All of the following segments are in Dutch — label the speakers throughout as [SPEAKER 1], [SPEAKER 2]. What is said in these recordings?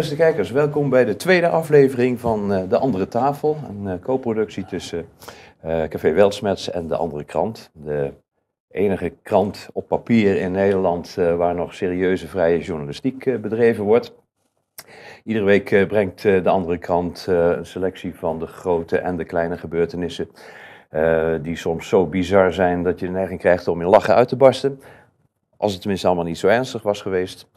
[SPEAKER 1] beste kijkers. Welkom bij de tweede aflevering van eh, De Andere Tafel. Een uh, co-productie tussen eh, Café Weltsmets en De Andere Krant. De enige krant op papier in Nederland waar nog serieuze vrije journalistiek bedreven wordt. Iedere week brengt De Andere Krant een selectie van de grote en de kleine gebeurtenissen. die soms zo bizar zijn dat je de neiging krijgt om in lachen uit te barsten. Als het tenminste allemaal niet zo ernstig was geweest.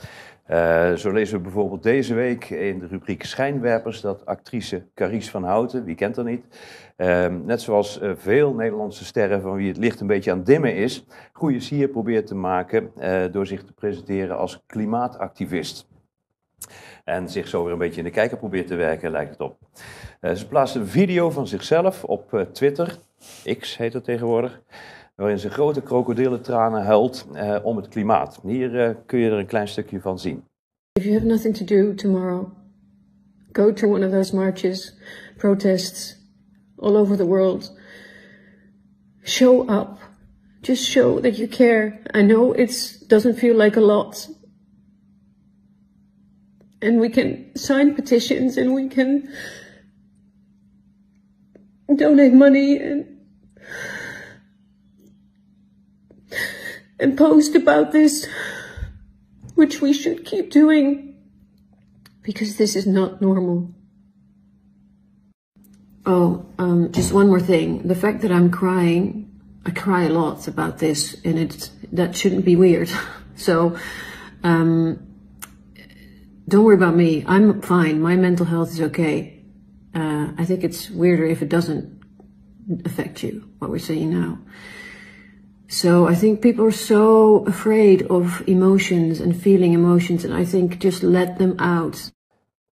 [SPEAKER 1] Eh, zo lezen we bijvoorbeeld deze week in de rubriek Schijnwerpers dat actrice Carice van Houten, wie kent haar niet, ehm, net zoals eh, veel Nederlandse sterren van wie het licht een beetje aan dimmen is, goede sier probeert te maken eh, door zich te presenteren als klimaatactivist. En zich zo weer een beetje in de kijker probeert te werken, lijkt het op. ze plaatst een video van zichzelf op Twitter, X heet dat tegenwoordig waarin ze grote krokodillentranen huilt uh, om het klimaat. Hier uh, kun je er een klein stukje van zien.
[SPEAKER 2] If you have nothing to do tomorrow, go to one of those marches, protests all over the world. Show up. Just show that you care. I know it doesn't feel like a lot. And we can sign petitions and we can donate money and and post about this, which we should keep doing because this is not normal. Oh, um, just one more thing. The fact that I'm crying, I cry a lot about this and it's, that shouldn't be weird. so, um, don't worry about me. I'm fine. My mental health is okay. Uh, I think it's weirder if it doesn't affect you, what we're seeing now. So I think people are so afraid of emotions and feeling emotions, and I think just let them out.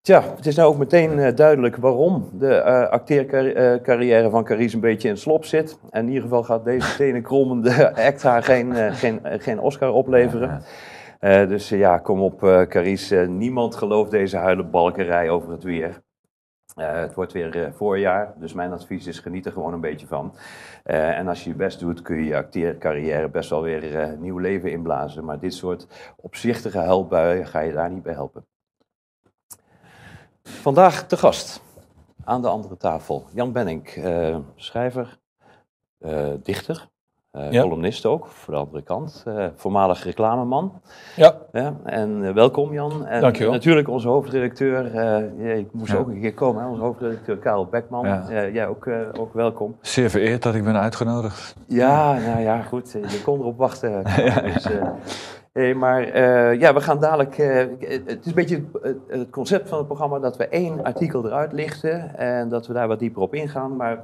[SPEAKER 1] Tja, het is nou ook meteen eh, duidelijk waarom de eh, acteercarrière van Carice een beetje in slop zit. En in ieder geval gaat deze tenenkrommende act haar geen, eh, geen, geen Oscar opleveren. dus ja, kom op Carice, niemand gelooft deze balkerij over het weer. Eh, het wordt weer eh, voorjaar, dus mijn advies is geniet er gewoon een beetje van. Eh, en als je je best doet, kun je je acteercarrière best wel weer nieuw leven inblazen. Maar dit soort opzichtige helpbuien ga je daar niet bij helpen. Vandaag te gast aan de andere tafel Jan Benink, schrijver, dichter, eh, columnist ook, voor de andere kant. Eh, voormalig reclameman. Ja. en eh, welkom Jan. En wel. natuurlijk onze hoofdredacteur, ik moest ook een keer komen, hè? onze hoofdredacteur Karel Bekman. Ja. jij ook, ook welkom.
[SPEAKER 2] Zeer vereerd dat ik ben uitgenodigd.
[SPEAKER 1] Ja, nou ja, goed. Je kon erop wachten. dus, maar ja, we gaan dadelijk. het is een beetje het concept van het programma dat we één artikel eruit lichten en dat we daar wat dieper op ingaan. Maar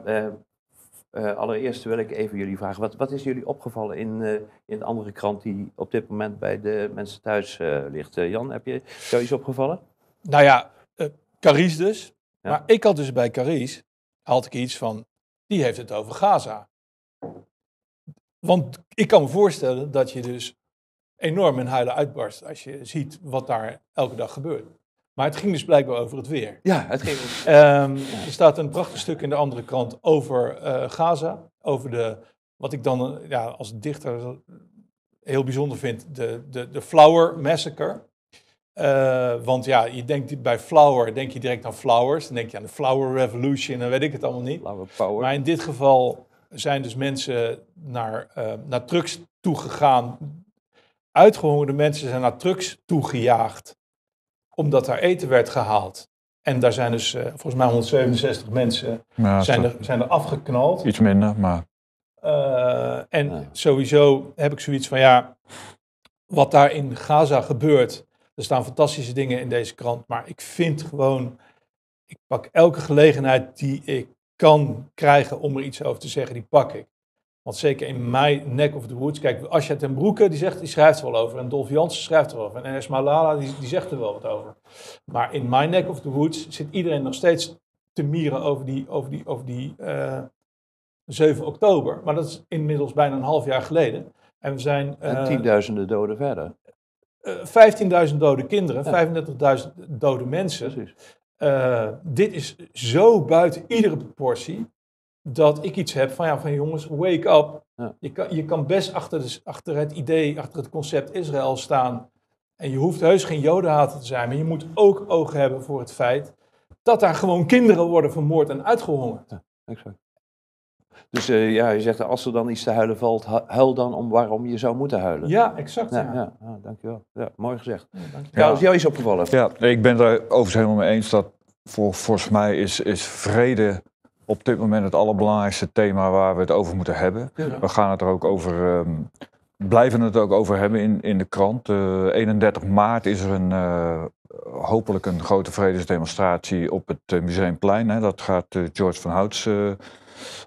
[SPEAKER 1] eh, allereerst wil ik even jullie vragen, wat, wat is jullie opgevallen in, eh, in de andere krant die op dit moment bij de mensen thuis eh, ligt? Jan, heb je jou iets opgevallen?
[SPEAKER 3] Nou ja, Caries dus. Maar ik had dus bij Caries, had ik iets van, die heeft het over Gaza. Want ik kan me voorstellen dat je dus enorm in huilen uitbarst als je ziet wat daar elke dag gebeurt. Maar het ging dus blijkbaar over het weer. Ja, het ging over um, ehm, Er staat een prachtig stuk in de andere krant over eh, Gaza. Over de, wat ik dan eh, ja, als dichter heel bijzonder vind, de, de, de Flower Massacre. Eh, want ja, je denkt bij flower, denk je direct aan flowers. Dan denk je aan de flower revolution en weet ik het allemaal niet. Flower power. Maar in dit geval zijn dus mensen naar, uh, naar trucks toegegaan. Uitgehongerde mensen zijn naar trucks toegejaagd omdat daar eten werd gehaald. En daar zijn dus eh, volgens mij 167 mensen zijn, er, zijn er afgeknald.
[SPEAKER 2] Iets minder, maar.
[SPEAKER 3] Eh, en sowieso heb ik zoiets van ja, wat daar in Gaza gebeurt. Er staan fantastische dingen in deze krant, maar ik vind gewoon, ik pak elke gelegenheid die ik kan krijgen om er iets over te zeggen, die pak ik. Want zeker in mijn neck of the woods, kijk, Asja ten Broeke, die, zegt, die schrijft er wel over. En Dolf Jansen schrijft er wel over. En Esma Malala, die, die zegt er wel wat over. Maar in mijn neck of the woods zit iedereen nog steeds te mieren over die, over die, over die uh, eh, 7 oktober. Maar dat is inmiddels bijna een half jaar geleden. En we zijn... Eh,
[SPEAKER 1] tienduizenden doden
[SPEAKER 3] verder. Uh, eh, 15.000 dode kinderen, 35.000 dode mensen. dit is zo buiten iedere proportie dat ik iets heb van, ja, van jongens, wake up. Je, kan, je kan best achter, de, achter het idee, achter het concept Israël staan. En je hoeft heus geen jodenhater te zijn, maar je moet ook oog hebben voor het feit dat daar gewoon kinderen worden vermoord en uitgehongerd.
[SPEAKER 1] exact. Dus eh, ja, je zegt, als er dan iets te huilen valt, huil dan om waarom je zou moeten huilen.
[SPEAKER 3] Ja, exact. Ja,
[SPEAKER 1] ja. ja. dankjewel. Ja, mooi gezegd.
[SPEAKER 2] Ja, jou is opgevallen. Ja, ik ben daar overigens helemaal mee eens dat voor, volgens mij is, is vrede op dit moment het allerbelangrijkste thema waar we het over moeten hebben. We gaan het er ook over. Ehm, blijven het ook over hebben in, in de krant. Uh, eh, 31 maart is er een, eh, hopelijk een grote vredesdemonstratie op het eh, Museumplein. Hè. Dat gaat George van Houts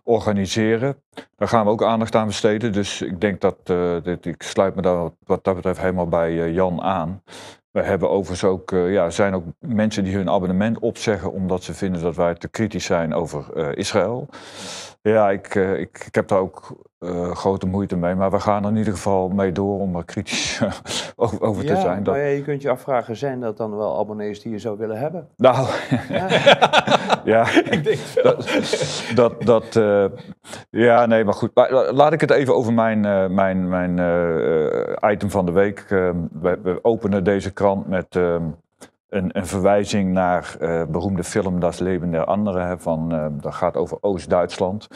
[SPEAKER 2] organiseren. Daar gaan we ook aandacht aan besteden. Dus ik denk dat, dit, ik sluit me daar wat, wat dat betreft helemaal bij Jan aan. We hebben overigens ook, eh, ja, zijn ook mensen die hun abonnement opzeggen omdat ze vinden dat wij te kritisch zijn over eh, Israël. Ja, ik, eh, ik, ik, heb daar ook eh, grote moeite mee. Maar we gaan er in ieder geval mee door om er kritisch over te zijn. Dat... ja,
[SPEAKER 1] je kunt je afvragen, zijn dat dan wel abonnees die je zou willen hebben?
[SPEAKER 2] Nou, ja. ik denk Dat, dat, dat eh, ja, nee, maar goed. Eh, laat ik het even over mijn, mijn, mijn item van de week. We, we, openen deze krant met... Ehm, een, een, verwijzing naar beroemde film Das Leben der Anderen. dat gaat over Oost-Duitsland.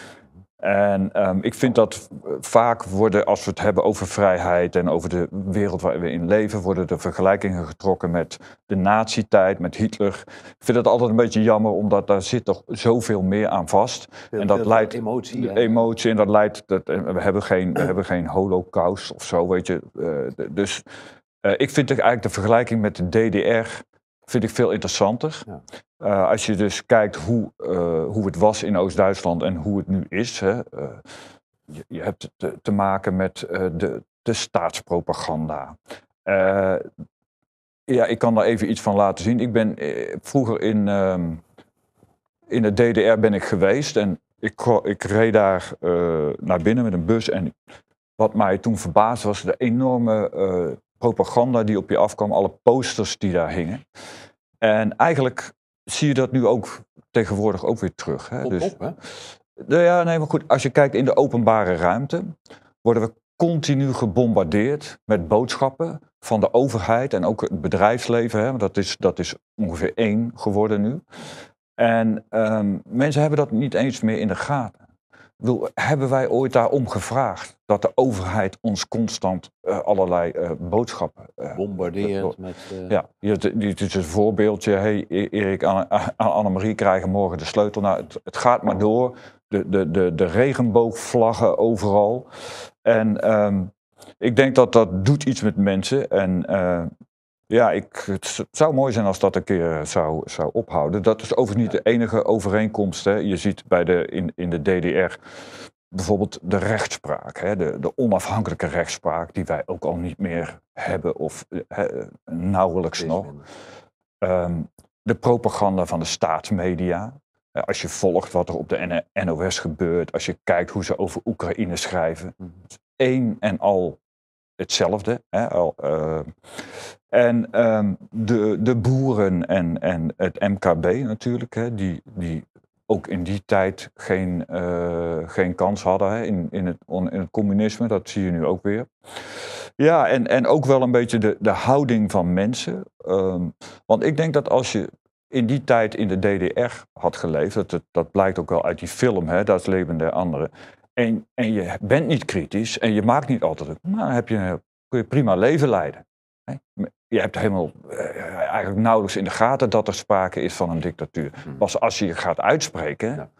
[SPEAKER 2] En ehm, ik vind dat vaak worden, als we het hebben over vrijheid en over de wereld waar we in leven, worden de vergelijkingen getrokken met de nazi-tijd, met Hitler. Ik vind dat altijd een beetje jammer, omdat daar zit toch zoveel meer aan vast. en dat leidt emotie. Emotie en dat leidt. Dat, eh, we, hebben geen, we hebben geen holocaust of zo, weet je. Eh, dus eh, ik vind eigenlijk de vergelijking met de DDR vind ik veel interessanter. Ja. Eh, als je dus kijkt hoe, eh, hoe het was in Oost-Duitsland en hoe het nu is. Hè, eh, je, je, hebt te, te maken met de, de staatspropaganda. ja, ik kan daar even iets van laten zien. Ik ben vroeger in, ehm, in de DDR ben ik geweest en ik, ik reed daar naar binnen met een bus. En wat mij toen verbaasde was de enorme propaganda die op je afkwam, alle posters die daar hingen. En eigenlijk zie je dat nu ook tegenwoordig ook weer terug. Hè? dus, hè? ja, nee, maar goed. Als je kijkt in de openbare ruimte, worden we continu gebombardeerd met boodschappen van de overheid en ook het bedrijfsleven. Hè? Dat, is, dat is ongeveer één geworden nu. En ehm, mensen hebben dat niet eens meer in de gaten hebben wij ooit daarom gevraagd dat de overheid ons constant eh, allerlei eh, boodschappen. Uh, Bombardeert met. Ja, dit is een voorbeeldje. Hey, e- Erik, aan Annemarie krijgen morgen de sleutel. Nou, het, het, gaat maar door. De, de, de, de regenboogvlaggen overal. En ehm, ik denk dat dat doet iets met mensen. En ja, ik, het zou mooi zijn als dat een keer eh, zou, zou ophouden. Dat is overigens niet de enige overeenkomst. Hè. Je ziet bij de, in, in de DDR bijvoorbeeld de rechtspraak, hè, de, de, onafhankelijke rechtspraak, die wij ook al niet meer hebben of eh, nauwelijks nog. Ehm, de propaganda van de staatsmedia. Eh, als je volgt wat er op de NOS gebeurt, als je kijkt hoe ze over Oekraïne schrijven. Mhm. Eén en al hetzelfde. Hè, al, eh. en ehm, de, de boeren en, en het MKB natuurlijk, hè, die, die ook in die tijd geen, eh, geen kans hadden hè, in, in, het, in het communisme, dat zie je nu ook weer. Ja, en, en ook wel een beetje de, de houding van mensen. Ehm, want ik denk dat als je in die tijd in de DDR had geleefd, dat, dat blijkt ook wel uit die film, hè, Dat Leven der Anderen, en, je bent niet kritisch en je maakt niet altijd Maar dan heb je, kun je prima leven leiden. Je hebt helemaal eh, eigenlijk nauwelijks in de gaten dat er sprake is van een dictatuur. Hmm. Pas als je je gaat uitspreken,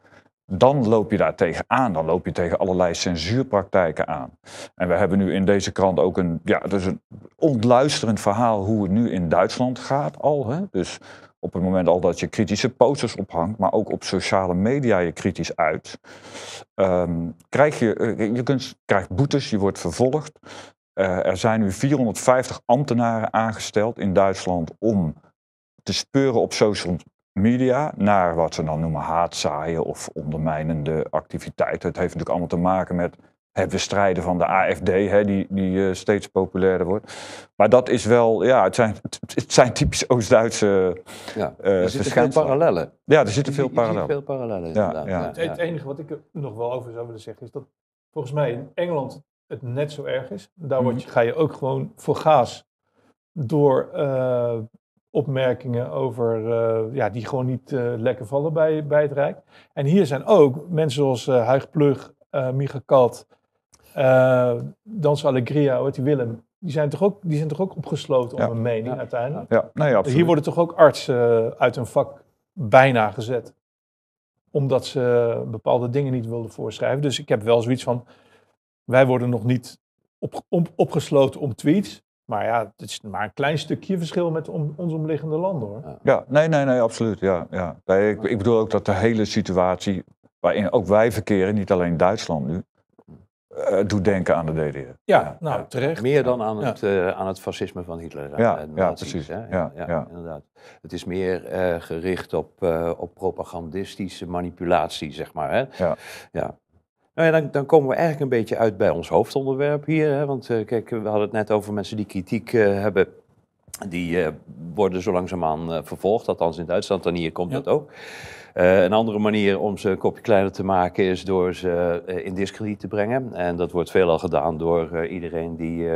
[SPEAKER 2] dan loop je daar tegen aan. Dan loop je tegen allerlei censuurpraktijken aan. En we hebben nu in deze krant ook een, ja, het is een ontluisterend verhaal hoe het nu in Duitsland gaat al. Hè? Dus op het moment al dat je kritische posters ophangt, maar ook op sociale media je kritisch uit, ehm, krijg je, eh, je kunt, krijgt boetes, je wordt vervolgd. Eh, er zijn nu 450 ambtenaren aangesteld in Duitsland om te speuren op social media naar wat ze dan noemen haatzaaien of ondermijnende activiteiten. Het heeft natuurlijk allemaal te maken met het strijden van de AFD, hè, die, die eh, steeds populairder wordt. Maar dat is wel, ja, het zijn, het zijn typisch Oost-Duitse ja, eh, Er zitten veel parallellen. Ja, er zitten veel parallellen. inderdaad. ja, Het,
[SPEAKER 3] enige wat ik er nog wel over zou willen zeggen is dat volgens mij in Engeland het net zo erg is. Daar mhm. ga je ook gewoon voor gaas door eh, opmerkingen over, ja, die gewoon niet lekker vallen bij, bij het Rijk. En hier zijn ook mensen zoals Huig Plug, Micha Kat, uh, Dans Alegria, die Willem? Die zijn toch ook, die zijn toch ook opgesloten om een mening uiteindelijk? Ja, nee, absoluut. Hier worden toch ook artsen eh, uit hun vak bijna gezet. Omdat ze bepaalde dingen niet wilden voorschrijven. Dus ik heb wel zoiets van, wij worden nog niet op, opgesloten om tweets. Maar ja, het is maar een klein stukje verschil met ons omliggende landen hoor.
[SPEAKER 2] Ja, nee, nee, nee, absoluut. Ja, ja. ik, ik, bedoel ook dat de hele situatie waarin ook wij verkeren, niet alleen Duitsland nu, uh, doet denken aan de DDR.
[SPEAKER 1] Ja, nou terecht. Meer dan aan, het, eh, aan het fascisme van Hitler. Eh, ja, ja, precies. Ja, ja, inderdaad. Het is meer gericht op, op propagandistische manipulatie, zeg maar. Hè? Ja. ja. Nou ja, dan, dan, komen we eigenlijk een beetje uit bij ons hoofdonderwerp hier. Hè? Want kijk, we hadden het net over mensen die kritiek hebben die worden zo langzaamaan uh, vervolgd, althans in Duitsland en hier komt dat ook. Eh, een andere manier om ze een kopje kleiner te maken is door ze eh, in discrediet te brengen. En dat wordt veelal gedaan door eh, iedereen die,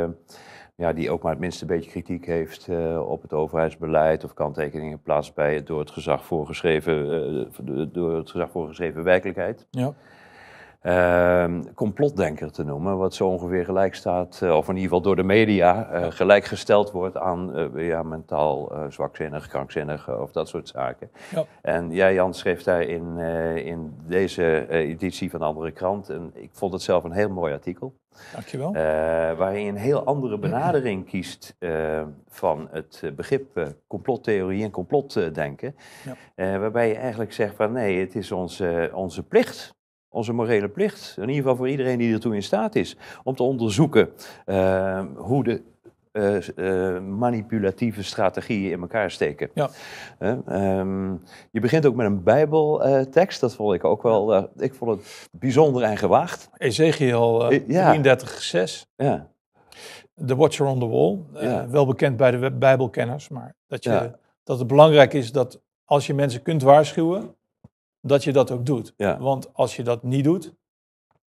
[SPEAKER 1] ja, die ook maar het minste beetje kritiek heeft op het overheidsbeleid of kanttekeningen plaatst bij het door het gezag voorgeschreven, door het gezag voorgeschreven werkelijkheid. Ja. Ehm, complotdenker te noemen, wat zo ongeveer gelijk staat, eh, of in ieder geval door de media eh, gelijkgesteld wordt aan eh, ja, mentaal zwakzinnig, krankzinnig of dat soort zaken. Ja. En jij, Jan, schreef daar in, in deze editie van Andere Krant, en ik vond het zelf een heel mooi artikel. Dankjewel. waarin je een heel andere benadering kiest van het begrip complottheorie en complotdenken. Ja. waarbij je eigenlijk zegt van nee, het is onze, onze plicht onze morele plicht, in ieder geval voor iedereen die ertoe in staat is, om te onderzoeken eh, hoe de eh, eh, manipulatieve strategieën in elkaar steken. Ja. Ehm, je begint ook met een Bijbeltekst. dat vond ik ook wel. ik vond het bijzonder en gewaagd.
[SPEAKER 3] Ezekiel ja. Ja. The Watcher on the Wall. Ja. Wel bekend bij de Bijbelkenners. Maar dat, je, dat het belangrijk is dat als je mensen kunt waarschuwen dat je dat ook doet. Want als je dat niet doet,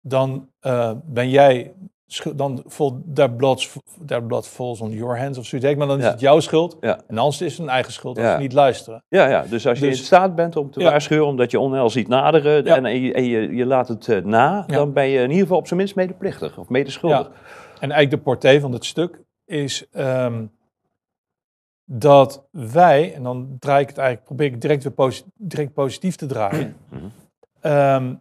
[SPEAKER 3] dan eh, ben jij, dan vol, daar blad, daar blood falls on your hands of zoiets. Maar dan is het jouw schuld. En anders is het een eigen schuld als je niet luisteren. Ja, ja, dus als je dus in staat bent
[SPEAKER 1] om te waarschuwen omdat je onheil ziet naderen en, je, je, laat het eh, na, dan
[SPEAKER 3] ben je in ieder geval op zijn minst medeplichtig of medeschuldig. En eigenlijk de portée van het stuk is ehm, dat wij, en dan draai ik het eigenlijk, probeer ik direct weer direct positief te draaien. Mhm. Ehm,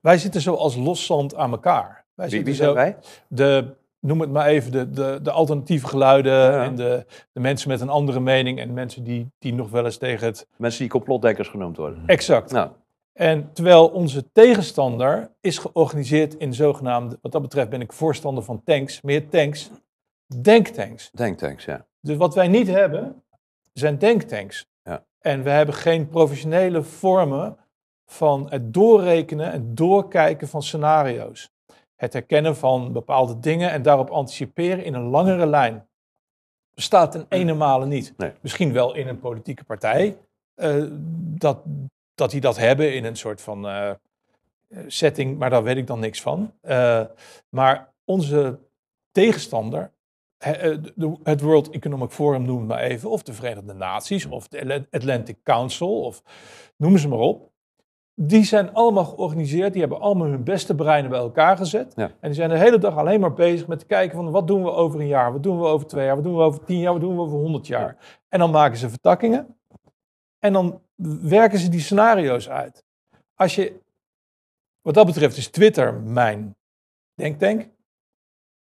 [SPEAKER 3] wij zitten zo als loszand aan elkaar. Wij wie, wie zijn wij? De, noem het maar even, de, de, de alternatieve geluiden en de, de, mensen met een andere mening en mensen die, die nog wel eens tegen het... Mensen die
[SPEAKER 1] complotdekkers genoemd
[SPEAKER 3] worden. Exact. Nou. En terwijl onze tegenstander is georganiseerd in zogenaamde, wat dat betreft ben ik voorstander van tanks, meer tanks, denktanks. Denktanks, ja. Dus wat wij niet hebben, zijn denktanks. Ja. En we hebben geen professionele vormen van het doorrekenen en doorkijken van scenario's. Het herkennen van bepaalde dingen en daarop anticiperen in een langere lijn. Bestaat ten ene malen niet. Misschien wel in een politieke partij. Eh, dat, dat die dat hebben in een soort van eh, setting, maar daar weet ik dan niks van. Eh, maar onze tegenstander eh, het World Economic Forum noem het maar even, of de Verenigde Naties, hmm. of de Atlantic Council, of noem ze maar op. Die zijn allemaal georganiseerd, die hebben allemaal hun beste breinen bij elkaar gezet. En die zijn de hele dag alleen maar bezig met kijken van wat doen we over een jaar, wat doen we over twee jaar, wat doen we over tien jaar, wat doen we over honderd jaar. En dan maken ze vertakkingen en dan werken ze die scenario's uit. Als je, wat dat betreft is Twitter mijn denktank,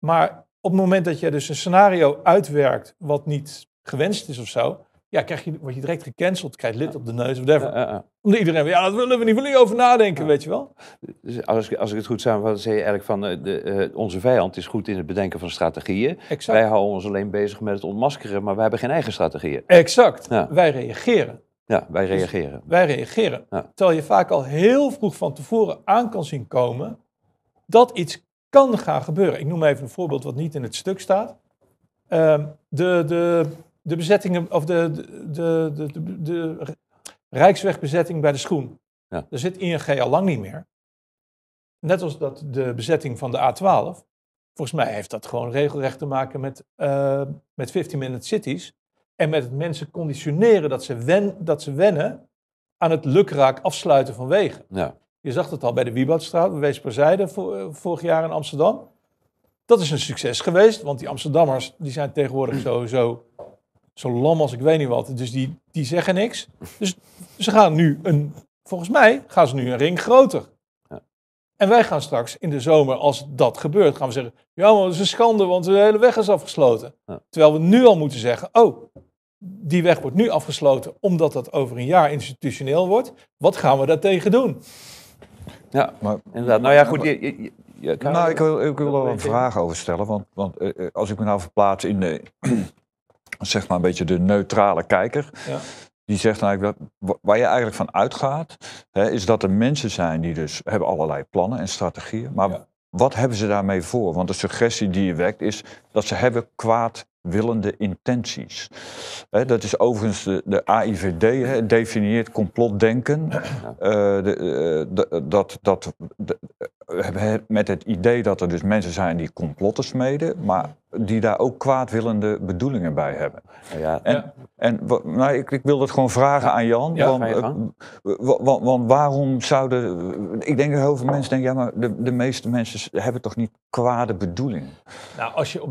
[SPEAKER 3] maar op het moment dat je dus een scenario uitwerkt wat niet gewenst is of zo, ja, krijg je, word je direct gecanceld, krijg je lid op de neus, of whatever. Ja, ja, ja. Omdat iedereen, ja, dat willen we niet, willen niet over nadenken, weet je wel.
[SPEAKER 1] Dus als, ik, als ik het goed samenvat, zei je eigenlijk van, eh, de, eh, onze vijand is goed in het bedenken van strategieën. Exact. Wij houden ons alleen bezig met het ontmaskeren, maar wij hebben geen eigen strategieën.
[SPEAKER 3] Exact, wij reageren.
[SPEAKER 1] Ja, wij dus reageren.
[SPEAKER 3] wij reageren. Terwijl je vaak al heel vroeg van tevoren aan kan zien komen dat iets kan gaan gebeuren. Ik noem even een voorbeeld wat niet in het stuk staat. Ehm, de, de, de bezettingen, of de, de, de, de, de Rijkswegbezetting bij de schoen. Ja. Daar zit ING al lang niet meer. Net als dat de bezetting van de A12. Volgens mij heeft dat gewoon regelrecht te maken met, eh, met 15-minute cities. En met het mensen conditioneren dat ze, wen, dat ze wennen aan het lukraak afsluiten van wegen. Ja. Je zag het al bij de Wieboudstraat, per zijde eh, vorig jaar in Amsterdam. Dat is een succes geweest, want die Amsterdammers die zijn tegenwoordig sowieso zo lam als ik weet niet wat. Dus die, die zeggen niks. Dus ze gaan nu een, volgens mij gaan ze nu een ring groter. Ja. En wij gaan straks in de zomer, als dat gebeurt, gaan we zeggen: Ja, maar dat is een schande, want de hele weg is afgesloten. Terwijl we nu al moeten zeggen: Oh, die weg wordt nu afgesloten omdat dat over een jaar institutioneel wordt. Wat gaan we daartegen doen? Ja, maar, inderdaad. Nou ja, goed. Je,
[SPEAKER 2] je, nou, ik wil, ik wil wel een vraag over stellen. Want, want eh, eh, als ik me nou verplaats in de, zeg maar een beetje de neutrale kijker. Ja. Die zegt eigenlijk nou, dat, waar je eigenlijk van uitgaat, hè, is dat er mensen zijn die dus hebben allerlei plannen en strategieën. Maar wat hebben ze daarmee voor? Want de suggestie die je wekt is dat ze hebben kwaad willende intenties. dat is overigens de, de AIVD, he, definieert complotdenken. Ja. Eh, de, eh, de, dat, dat, eh, met het idee dat er dus mensen zijn die complotten smeden, maar die daar ook kwaadwillende bedoelingen bij hebben. Nou ja. En, en nou, ik, ik, wil dat gewoon vragen aan Jan. Want, want, want, waarom zouden. Ik denk dat heel veel mensen denken, ja, maar de, meeste mensen hebben toch niet kwade bedoelingen?
[SPEAKER 3] Nou, als je op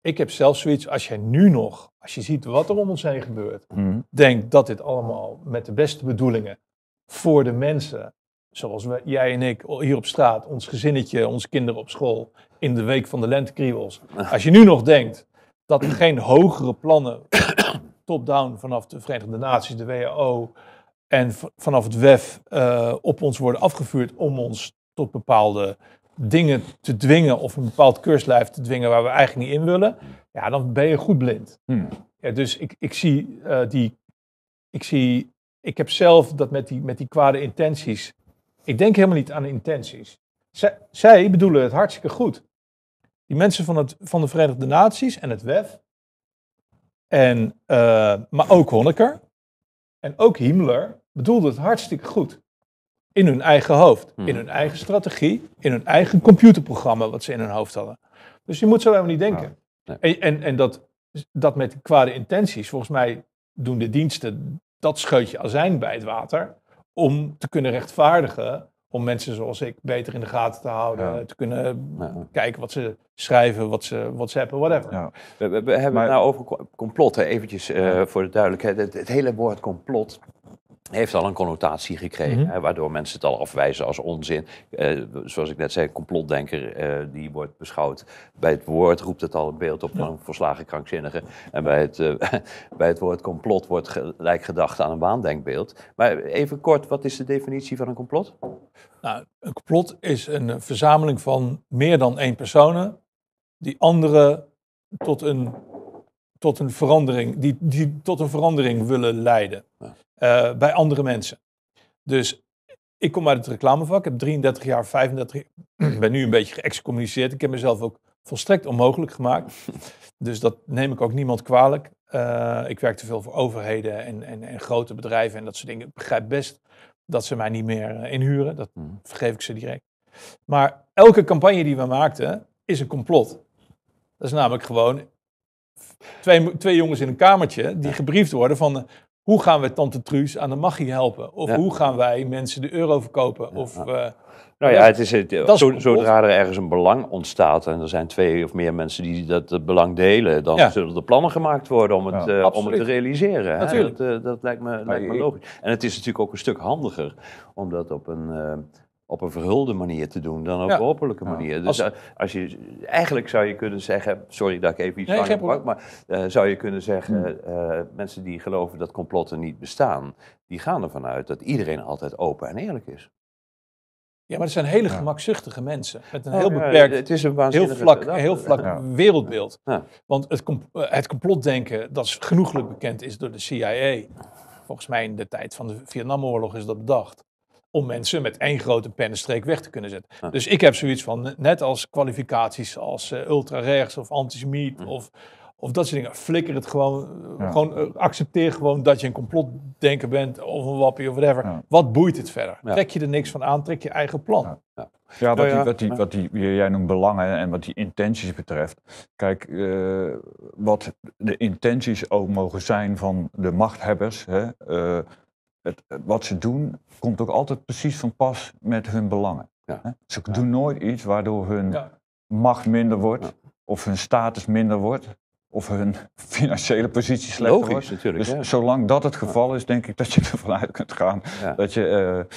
[SPEAKER 3] ik heb zelfs zoiets, als jij nu nog, als je ziet wat er om ons heen gebeurt, mhm. denkt dat dit allemaal met de beste bedoelingen voor de mensen, zoals jij en ik hier op straat, ons gezinnetje, onze kinderen op school, in de week van de lentekriebels. Ah. Als je nu nog denkt dat er geen hogere plannen top-down vanaf de Verenigde Naties, de WHO en vanaf het WEF eh, op ons worden afgevuurd om ons tot bepaalde dingen te dwingen of een bepaald keurslijf te dwingen waar we eigenlijk niet in willen, ja, dan ben je goed blind. Hmm. Ja, dus ik, ik zie eh, die, ik zie, ik heb zelf dat met die, met die kwade intenties. Ik denk helemaal niet aan intenties. zij, zij bedoelen het hartstikke goed. Die mensen van, het, van de Verenigde Naties en het WEF, en, eh, maar ook Honecker en ook Himmler bedoelde het hartstikke goed in hun eigen hoofd, in hmm. hun eigen strategie, in hun eigen computerprogramma wat ze in hun hoofd hadden. Dus je moet zo helemaal niet denken. Nou, en, en, en dat, dat met kwade intenties, volgens mij doen de diensten dat scheutje azijn bij het water om te kunnen rechtvaardigen, om mensen zoals ik beter in de gaten te houden, te kunnen kijken wat ze schrijven, wat ze WhatsAppen, whatever. We, we, we, hebben
[SPEAKER 1] het nou over complotten, eventjes eh, voor de duidelijkheid. Het, het hele woord complot heeft al een connotatie gekregen, mhm. waardoor mensen het al afwijzen als onzin. Eh, zoals ik net zei, een complotdenker eh, die wordt beschouwd. Bij het woord roept het al een beeld op van een verslagen krankzinnige. En bij het, eh, bij het woord complot wordt gelijk gedacht aan een waandenkbeeld. Maar even kort, wat is de definitie van een complot?
[SPEAKER 3] Nou, een complot is een verzameling van meer dan één personen die anderen tot een, tot een verandering, die, die tot een verandering willen leiden. Eh, bij andere mensen. Dus ik kom uit het reclamevak, heb 33 jaar, 35 jaar, ben nu een beetje geëxcommuniceerd. Ik heb mezelf ook volstrekt onmogelijk gemaakt. Dus dat neem ik ook niemand kwalijk. Eh, ik werk te veel voor overheden en, en, en, grote bedrijven en dat soort dingen. Ik begrijp best dat ze mij niet meer eh, inhuren. Dat hmm. vergeef ik ze direct. Maar elke campagne die we maakten is een complot. Dat is namelijk gewoon twee, twee jongens in een kamertje die gebriefd worden van hoe gaan we tante Truus aan de magie helpen? Of hoe gaan wij mensen de euro verkopen? Of, eh, nou ja, het is, het, eh, zodra
[SPEAKER 1] er ergens een belang ontstaat en er zijn twee of meer mensen die dat, eh, belang delen, dan zullen er plannen gemaakt worden om het, om het te realiseren. Natuurlijk. Dat, dat, lijkt, me, lijkt me logisch. En het is natuurlijk ook een stuk handiger om dat op een op een verhulde manier te doen dan op een openlijke manier. Dus als... Eh, als... je, eigenlijk zou je kunnen zeggen, sorry dat ik even iets nee, langer pak, maar eh, zou je kunnen zeggen, hmm. eh, mensen die geloven dat complotten niet bestaan, die gaan ervan uit dat iedereen altijd open en eerlijk is.
[SPEAKER 3] Ja, maar het zijn hele gemakzuchtige mensen. Met een oh heel beperkt, het is een heel vlak, heel vlak wereldbeeld. Want het, het complotdenken, dat is genoeglijk bekend is door de CIA. Volgens mij in de tijd van de Vietnamoorlog is dat bedacht om mensen met één grote pennenstreek weg te kunnen zetten. Dus ik heb zoiets van, net als kwalificaties als eh, ultra-rechts of antisemiet mm. of, of dat soort dingen. Flikker het gewoon. Eh, gewoon eh, accepteer gewoon dat je een complotdenker bent of een wappie of whatever.
[SPEAKER 2] Wat boeit het verder? Trek
[SPEAKER 3] je er niks van aan, trek je eigen plan. Ja, nou wat, Die, wat,
[SPEAKER 2] die, wat die, jij noemt belangen en wat die intenties betreft. Kijk, wat de intenties ook mogen zijn van de machthebbers. Hè, wat ze doen komt ook altijd precies van pas met hun belangen. Ze doen nooit iets waardoor hun macht minder wordt, of hun status minder wordt, of hun financiële positie slechter Logisch, wordt. Natuurlijk, dus zolang dat het geval is, denk ik dat je ervan uit kunt gaan dat je eh,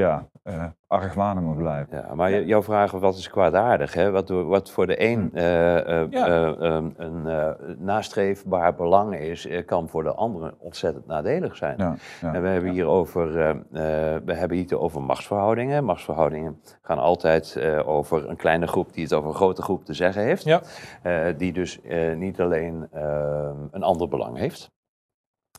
[SPEAKER 2] ja, eh, argwanend moet blijven. Ja, maar jouw vraag wat
[SPEAKER 1] is dus kwaadaardig? Hè? Wat, wat voor de een hm. eh, eh, eh, ehm, een uh, nastreefbaar belang is, kan voor de ander ontzettend nadelig zijn. en we hebben hier over, we hebben hier over machtsverhoudingen. Machtsverhoudingen gaan altijd over een kleine groep die het over een grote groep te zeggen heeft. die dus niet alleen ehm, een ander belang heeft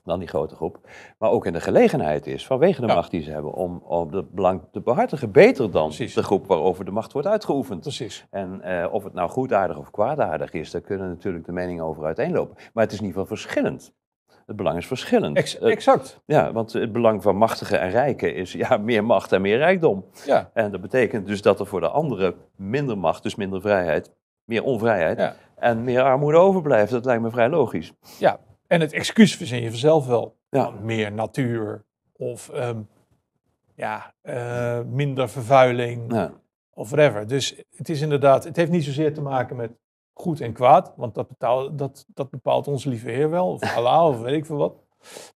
[SPEAKER 1] dan die grote groep, maar ook in de gelegenheid is vanwege de macht die ze hebben om, om de belang te behartigen, beter dan de groep waarover de macht wordt uitgeoefend. Precies. En eh, of het nou goedaardig of kwaadaardig is, daar kunnen natuurlijk de meningen over uiteenlopen. Maar het is in ieder geval verschillend. Het belang is verschillend. exact. ja, want het belang van machtigen en rijken is ja, meer macht en meer rijkdom. Ja. En dat betekent dus dat er voor de anderen minder macht, dus minder vrijheid, meer onvrijheid en meer armoede overblijft. Dat lijkt me vrij logisch.
[SPEAKER 3] Ja, en het excuus verzin je vanzelf wel. Ja. Nou, meer natuur of ehm, ja, eh, minder vervuiling ja. of whatever. Dus het is inderdaad, het heeft niet zozeer te maken met goed en kwaad, want dat, betaal, dat, dat bepaalt onze lieve Heer wel, of Allah of weet ik veel wat.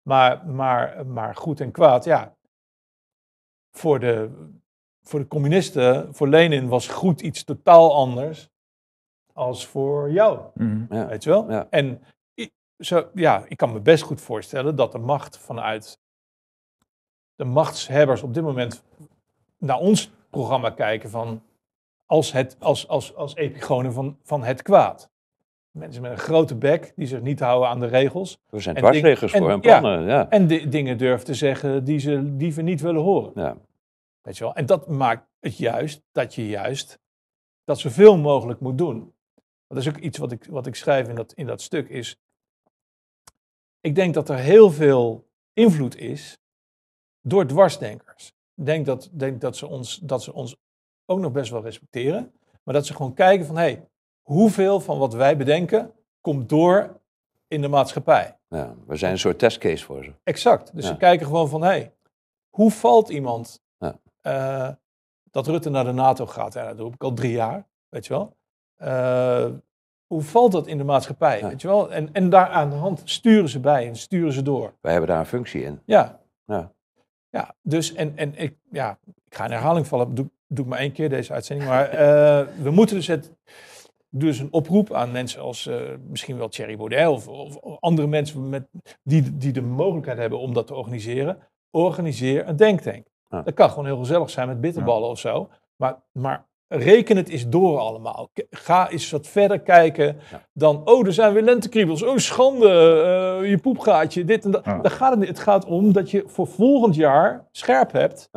[SPEAKER 3] Maar, maar, maar goed en kwaad, ja. Voor de, voor de communisten, voor Lenin was goed iets totaal anders als voor jou. Mm, ja. Weet je wel? Ja. En zo, ja, ik kan me best goed voorstellen dat de macht vanuit de machtshebbers op dit moment naar ons programma kijken van als, het, als, als, als epigonen van, van het kwaad. Mensen met een grote bek die zich niet houden aan de regels. We zijn dwarsregels voor hun plannen. Ja, En dingen durven te zeggen die ze liever niet willen horen. Ja. Weet je wel? En dat maakt het juist dat je juist dat zoveel mogelijk moet doen. Dat is ook iets wat ik, wat ik schrijf in dat, in dat stuk is. Ik denk dat er heel veel invloed is door dwarsdenkers. Ik denk dat, denk dat, ze, ons, dat ze ons ook nog best wel respecteren. Maar dat ze gewoon kijken van, hé, hey, hoeveel van wat wij bedenken komt door in de maatschappij.
[SPEAKER 1] Ja, we zijn een soort testcase voor ze.
[SPEAKER 3] Exact. Dus ze kijken gewoon van, hé, hey, hoe valt iemand ja. Eh, dat Rutte naar de NATO gaat? Ja, dat doe ik al drie jaar, weet je wel. Eh, hoe valt dat in de maatschappij? Weet je wel? En, en daar aan de hand sturen ze bij en sturen ze door.
[SPEAKER 1] Wij hebben daar een functie in. Ja. Ja,
[SPEAKER 3] ja dus en, en ik, ja, ik ga in herhaling vallen. Doe, doe ik maar één keer deze uitzending. Maar eh, we moeten dus het. Dus een oproep aan mensen als eh, misschien wel Thierry Baudet of, andere mensen met, die, die de mogelijkheid hebben om dat te organiseren. Organiseer een denktank. Dat kan gewoon heel gezellig zijn met bitterballen of zo. Maar, maar Reken het eens door allemaal. Ga eens wat verder kijken dan, oh, er zijn weer lentekriebels. Oh, schande, uh, je poepgaatje, dit en dat. Ja. Daar gaat het, het gaat om dat je voor volgend
[SPEAKER 2] jaar scherp hebt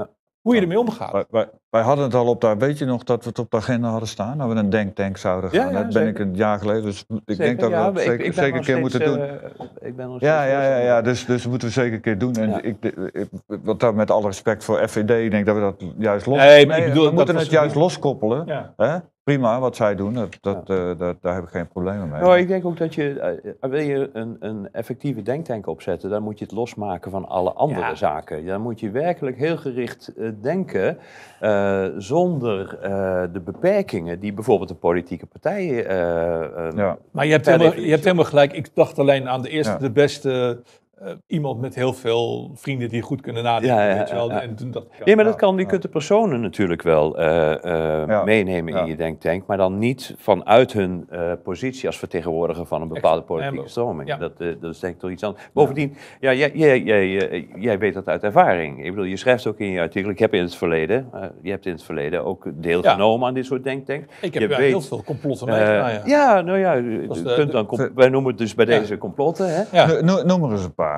[SPEAKER 2] hoe je ermee omgaat. Wij, wij, wij, hadden het al op daar, weet je nog dat we het op de agenda hadden staan? Dat we een denktank zouden gaan. dat ben ik een jaar geleden, dus ik denk dat we dat zeker, ik, zeker een keer moeten doen. Eh, ik ben ja, ja, ja, ja, dus, dus moeten we zeker een keer doen. En ik, wat daar met alle respect voor FVD, ik denk dat we dat juist los... Nee, we moeten het juist loskoppelen. Hè? prima wat zij doen, dat, eh, dat, daar heb ik geen problemen mee. Nou, ik
[SPEAKER 1] denk ook dat je, eh, wil je een, een, effectieve denktank opzetten, dan moet je het losmaken van alle andere zaken. Dan moet je werkelijk heel gericht eh, denken, zonder de beperkingen die bijvoorbeeld de politieke partijen... ja. Maar je hebt, helemaal, je
[SPEAKER 3] hebt helemaal gelijk, ik dacht alleen aan de eerste, de beste eh, iemand met heel veel vrienden die goed kunnen nadenken. Ja, en dat
[SPEAKER 1] maar dat kan. Je kunt de personen natuurlijk wel eh, eh, meenemen in je denktank, maar dan niet vanuit hun positie als vertegenwoordiger van een bepaalde politieke stroming. Dat, dat, is denk ik toch iets anders. Bovendien, ja, jij, jij, jij, jij, weet dat uit ervaring. Ik bedoel, je schrijft ook in je artikel, ik heb in het verleden, je hebt in het verleden ook deelgenomen aan dit soort
[SPEAKER 3] denktank. Ik heb je heel veel complotten meegedaan. ja.
[SPEAKER 1] nou ja, de, dan, wij noemen het dus bij deze complotten. Hè? Noem er eens een paar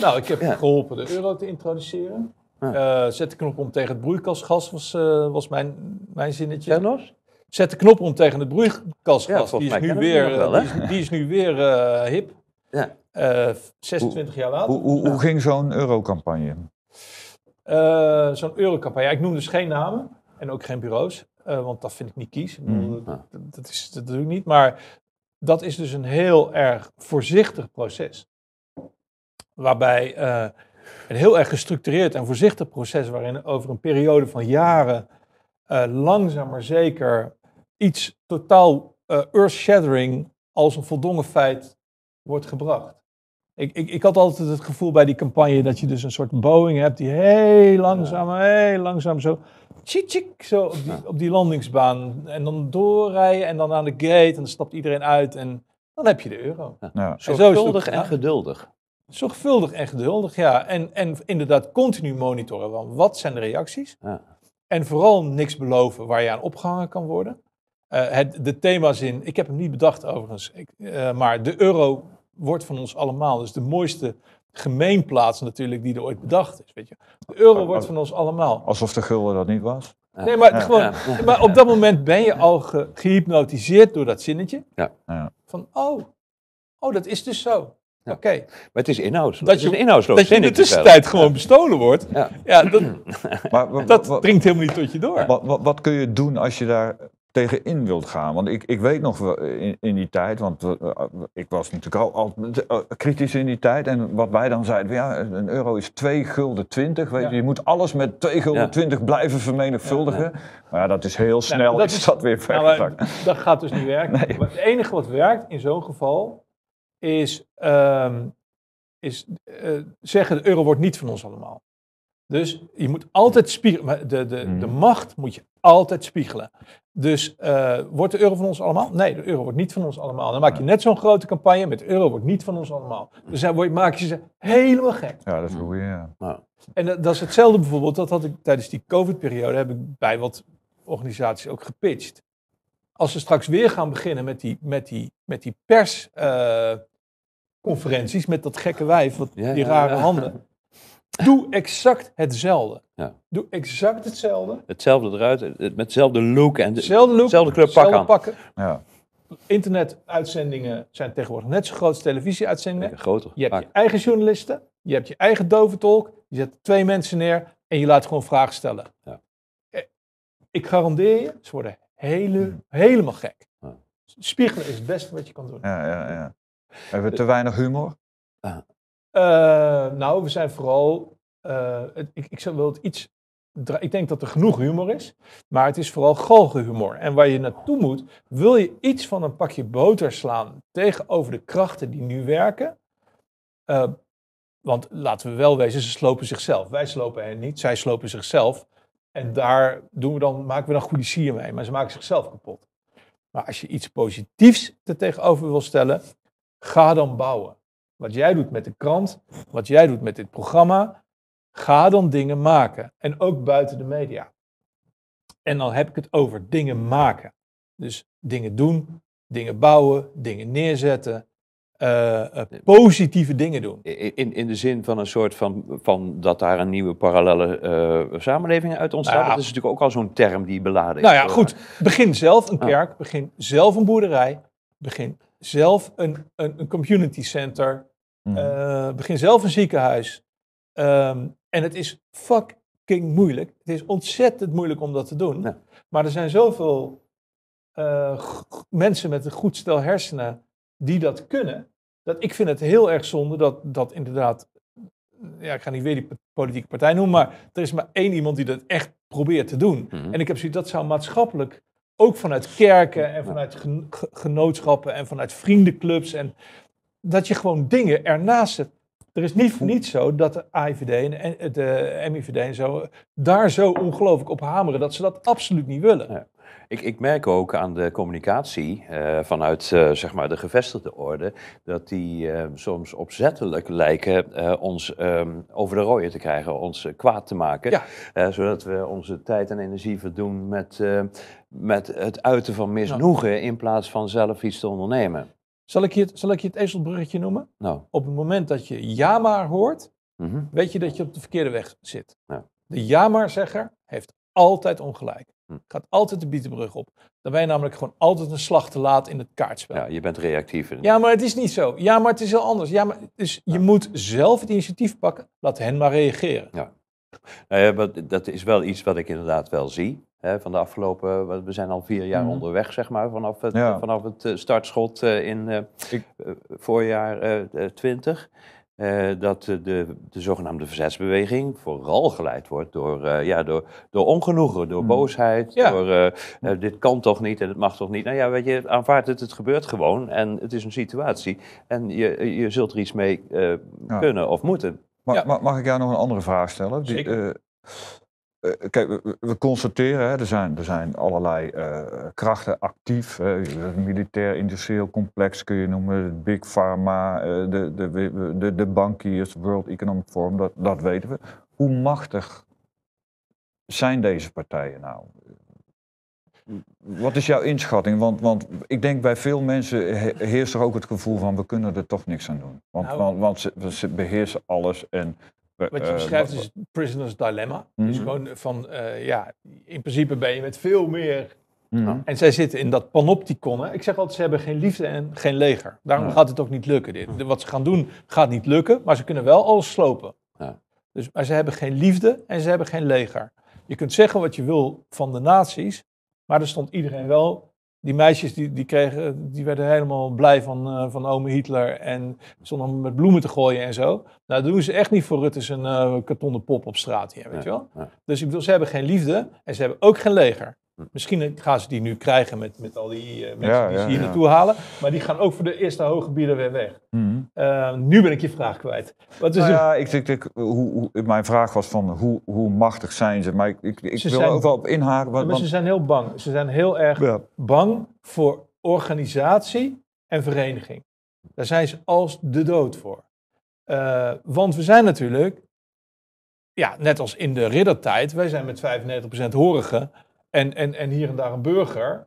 [SPEAKER 3] nou, ik heb geholpen de euro te introduceren. Eh, zet de knop om tegen het broeikasgas was, eh, was mijn, mijn zinnetje. Zet de knop om tegen het broeikasgas. die, is nu weer, is, nu weer hip. Ja. 26 eh, jaar later. Hoe, hoe, ging
[SPEAKER 2] zo'n eurocampagne?
[SPEAKER 3] zo'n eurocampagne. Ik noem dus geen namen en ook geen bureaus. want dat vind ik niet kies. Hmm. Dat, dat, is, dat doe ik niet. Maar dat is dus een heel erg voorzichtig proces. Waarbij eh, een heel erg gestructureerd en voorzichtig proces, waarin over een periode van jaren eh, langzaam maar zeker iets totaal uh, earth-shattering als een voldongen feit wordt gebracht. Ik, ik, ik had altijd het gevoel bij die campagne dat je dus een soort Boeing hebt die heel langzaam, ja. heel langzaam zo, tjik, tjik, zo op die, op die landingsbaan. En dan doorrijden en dan aan de gate en dan stapt iedereen uit en dan heb je de euro. Ja. Zorgvuldig en geduldig. Zorgvuldig en geduldig, ja. En, en inderdaad continu monitoren van wat zijn de reacties. Ja. En vooral niks beloven waar je aan opgehangen kan worden. Eh, het, de thema's in, ik heb hem niet bedacht overigens, ik, eh, maar de euro wordt van ons allemaal. Dus de mooiste gemeenplaats natuurlijk die er ooit bedacht is. Weet je. De euro wordt van ons allemaal.
[SPEAKER 2] Alsof de gulden dat niet was. Nee, maar, gewoon,
[SPEAKER 3] maar op dat moment ben je al gehypnotiseerd door dat zinnetje. Ja. Van, oh, oh, dat is dus zo. Oké. Maar het is inhoudsloos. Dat je, is
[SPEAKER 1] inhoudsloos je in de tussentijd
[SPEAKER 2] gewoon bestolen wordt. Ja. dat, maar, dat dringt helemaal niet tot je door. Wat, wat, wat kun je doen als je daar tegenin wilt gaan. Want ik, ik weet nog eh, in, in die tijd, want eh, eh, ik was natuurlijk al, al kritisch in die tijd. En wat wij dan zeiden, ja, een euro is 2 gulden 20. Weet je, je moet alles met 2 gulden 20 blijven vermenigvuldigen. Ja, maar ja, dat is heel nou, snel, dat is, dat weer nou, vergezakt.
[SPEAKER 3] dat gaat dus niet werken. Nee. het enige wat werkt in zo'n geval is, ehm, is eh, zeggen de euro wordt niet van ons allemaal. Dus je moet altijd spiegelen. De, de, de hmm. macht moet je altijd spiegelen. Dus eh, wordt de euro van ons allemaal? Nee, de euro wordt niet van ons allemaal. Dan maak je net zo'n grote campagne met de euro wordt niet van ons allemaal. Dus dan maak je ze helemaal gek.
[SPEAKER 2] Ja, dat hoe je,
[SPEAKER 3] En dat is hetzelfde bijvoorbeeld, dat had ik tijdens die COVID-periode, heb ik bij wat organisaties ook gepitcht. Als ze straks weer gaan beginnen met die, met die, met die pers... Eh, conferenties met dat gekke wijf, wat, die rare handen. Doe exact hetzelfde. Ja. Doe exact hetzelfde.
[SPEAKER 1] Hetzelfde eruit, eh, met hetzelfde look en dezelfde
[SPEAKER 3] look, kleur pakken. Ja. Internetuitzendingen zijn tegenwoordig net zo groot als televisieuitzendingen. Groter. Je hebt je eigen journalisten, je hebt je eigen doventolk, je zet twee mensen neer en je laat gewoon vragen stellen. Ja. Eh, ik garandeer je, ze worden hele, hmm. helemaal gek. Spiegelen is het beste wat je kan doen.
[SPEAKER 2] Ja, ja, ja. Hebben we te weinig humor? Ah.
[SPEAKER 3] Eh, nou, we zijn vooral. Eh, ik, ik zou iets. Ik denk dat er genoeg humor is, maar het is vooral galgenhumor. En waar je naartoe moet, wil je iets van een pakje boter slaan tegenover de krachten die nu werken. Eh, want laten we wel wezen, ze slopen zichzelf. Wij slopen hen niet, zij slopen zichzelf. En daar doen we dan, maken we dan goede sier mee, maar ze maken zichzelf kapot. Maar als je iets positiefs er tegenover wil stellen, Ga dan bouwen. Wat jij doet met de krant, wat jij doet met dit programma, ga dan dingen maken. En ook buiten de media. En dan heb ik het over dingen maken. Dus dingen doen, dingen bouwen, dingen neerzetten. Eh, eh, positieve dingen doen.
[SPEAKER 1] In, in de zin van een soort van, van dat daar een nieuwe parallele uh, eh, samenleving uit ontstaat. Nou dat is natuurlijk ook al zo'n term die beladen is. Nou ja, goed.
[SPEAKER 3] Begin zelf een ah. kerk, begin zelf een boerderij, begin zelf een, een, een community center. Mhm. Eh, begin zelf een ziekenhuis. Ehm, en het is fucking moeilijk. Het is ontzettend moeilijk om dat te doen. Maar er zijn zoveel eh, mensen met een goed stel hersenen die dat kunnen. Dat ik vind het heel erg zonde dat dat inderdaad. Eh, ja, ik ga niet weer die politieke partij noemen, maar er is maar één iemand die dat echt probeert te doen. Mhm. En ik heb zoiets, dat zou maatschappelijk ook vanuit kerken en vanuit genootschappen en vanuit vriendenclubs. En dat je gewoon dingen ernaast zet. Er is niet, niet zo dat de AIVD en de MIVD en zo eh, daar zo ongelooflijk op hameren dat ze dat absoluut niet willen. Ja. Ik, ik
[SPEAKER 1] merk ook aan de communicatie eh, vanuit eh, zeg maar de gevestigde orde dat die eh, soms opzettelijk lijken ons ehm, over de rooien te krijgen, ons kwaad te maken. zodat we onze tijd en energie verdoen met, met het uiten van misnoegen in plaats van zelf iets te ondernemen. Zal ik je het, zal ik je het ezelbruggetje noemen? Nou.
[SPEAKER 3] Op het moment dat je ja maar hoort, mhm. weet je dat je op de verkeerde weg zit. De ja maar-zegger heeft altijd ongelijk. Hm. Gaat altijd de bietenbrug op. Dan ben je namelijk gewoon altijd een slag te laat in het kaartspel. Ja,
[SPEAKER 1] je bent reactief. In...
[SPEAKER 3] Ja, maar het is niet zo. Ja, maar het is heel anders. Ja, maar dus je moet zelf het initiatief pakken. Laat hen maar reageren.
[SPEAKER 1] Ja. Nou ja, dat is wel iets wat ik inderdaad wel zie. Hè, van de afgelopen, we zijn al vier jaar mhm. onderweg, zeg maar, vanaf het, vanaf het eh, startschot eh, in eh, voorjaar 20. Eh, dat de, de zogenaamde verzetsbeweging vooral geleid wordt door, eh, ja, door, door ongenoegen, door hmm. boosheid, door eh, dit kan toch niet en het mag toch niet. Nou ja, weet je, aanvaard het, het gebeurt gewoon en het is een situatie en je, je zult er iets mee kunnen of moeten.
[SPEAKER 2] Mag, mag, mag ik jou nog een andere vraag stellen? Die, eh, kijk, we, constateren, hè, er, zijn, er zijn allerlei eh, krachten actief. het militair-industrieel complex kun je noemen, Big Pharma, eh, de, de, de, de, bankiers, World Economic Forum, dat, dat weten we. Hoe machtig zijn deze partijen nou? Wat is jouw inschatting? Want, want ik denk bij veel mensen heerst er ook het gevoel van we kunnen er toch niks aan doen. Want, nou. want, want ze beheersen alles en wat je eh, eh, beschrijft is
[SPEAKER 3] prisoner's dilemma. Mm gewoon eh, van, ja, in principe ben je met veel meer mhm. nou, En zij zitten in dat panopticon. Hè? Ik zeg altijd, ze hebben geen liefde en geen leger. Daarom gaat het ook niet lukken. Dit. Mhm. Wat ze gaan doen, gaat niet lukken, maar ze kunnen wel alles slopen. Ja. Dus, maar ze hebben geen liefde en ze hebben geen leger. Je kunt zeggen wat je wil van de naties, maar er stond iedereen wel die meisjes die, die, kregen, die werden helemaal blij van, uh, van ome Hitler en stonden met bloemen te gooien en zo. Nou, dat doen ze echt niet voor Rutte zijn uh, kartonnen pop op straat hier, weet je wel. Dus ze hebben geen liefde en ze hebben ook geen leger. Misschien gaan ze die nu krijgen met, met al die eh, mensen die ze hier naartoe halen. Maar die gaan ook voor de eerste hoge bieden weer weg. Mhm. Eh, nu ben ik je vraag kwijt. Wat is nou ja,
[SPEAKER 2] ik, ik, eh, hoe, mijn vraag was van hoe, hoe machtig zijn ze? Maar ik, ik, ik wil ook wel op inhaken. maar ze zijn
[SPEAKER 3] heel bang. Ze zijn heel erg bang voor organisatie en vereniging. Daar zijn ze als de dood voor. want we zijn natuurlijk, ja, net als in de riddertijd, wij zijn met 95% horigen en, en, en hier en daar een burger.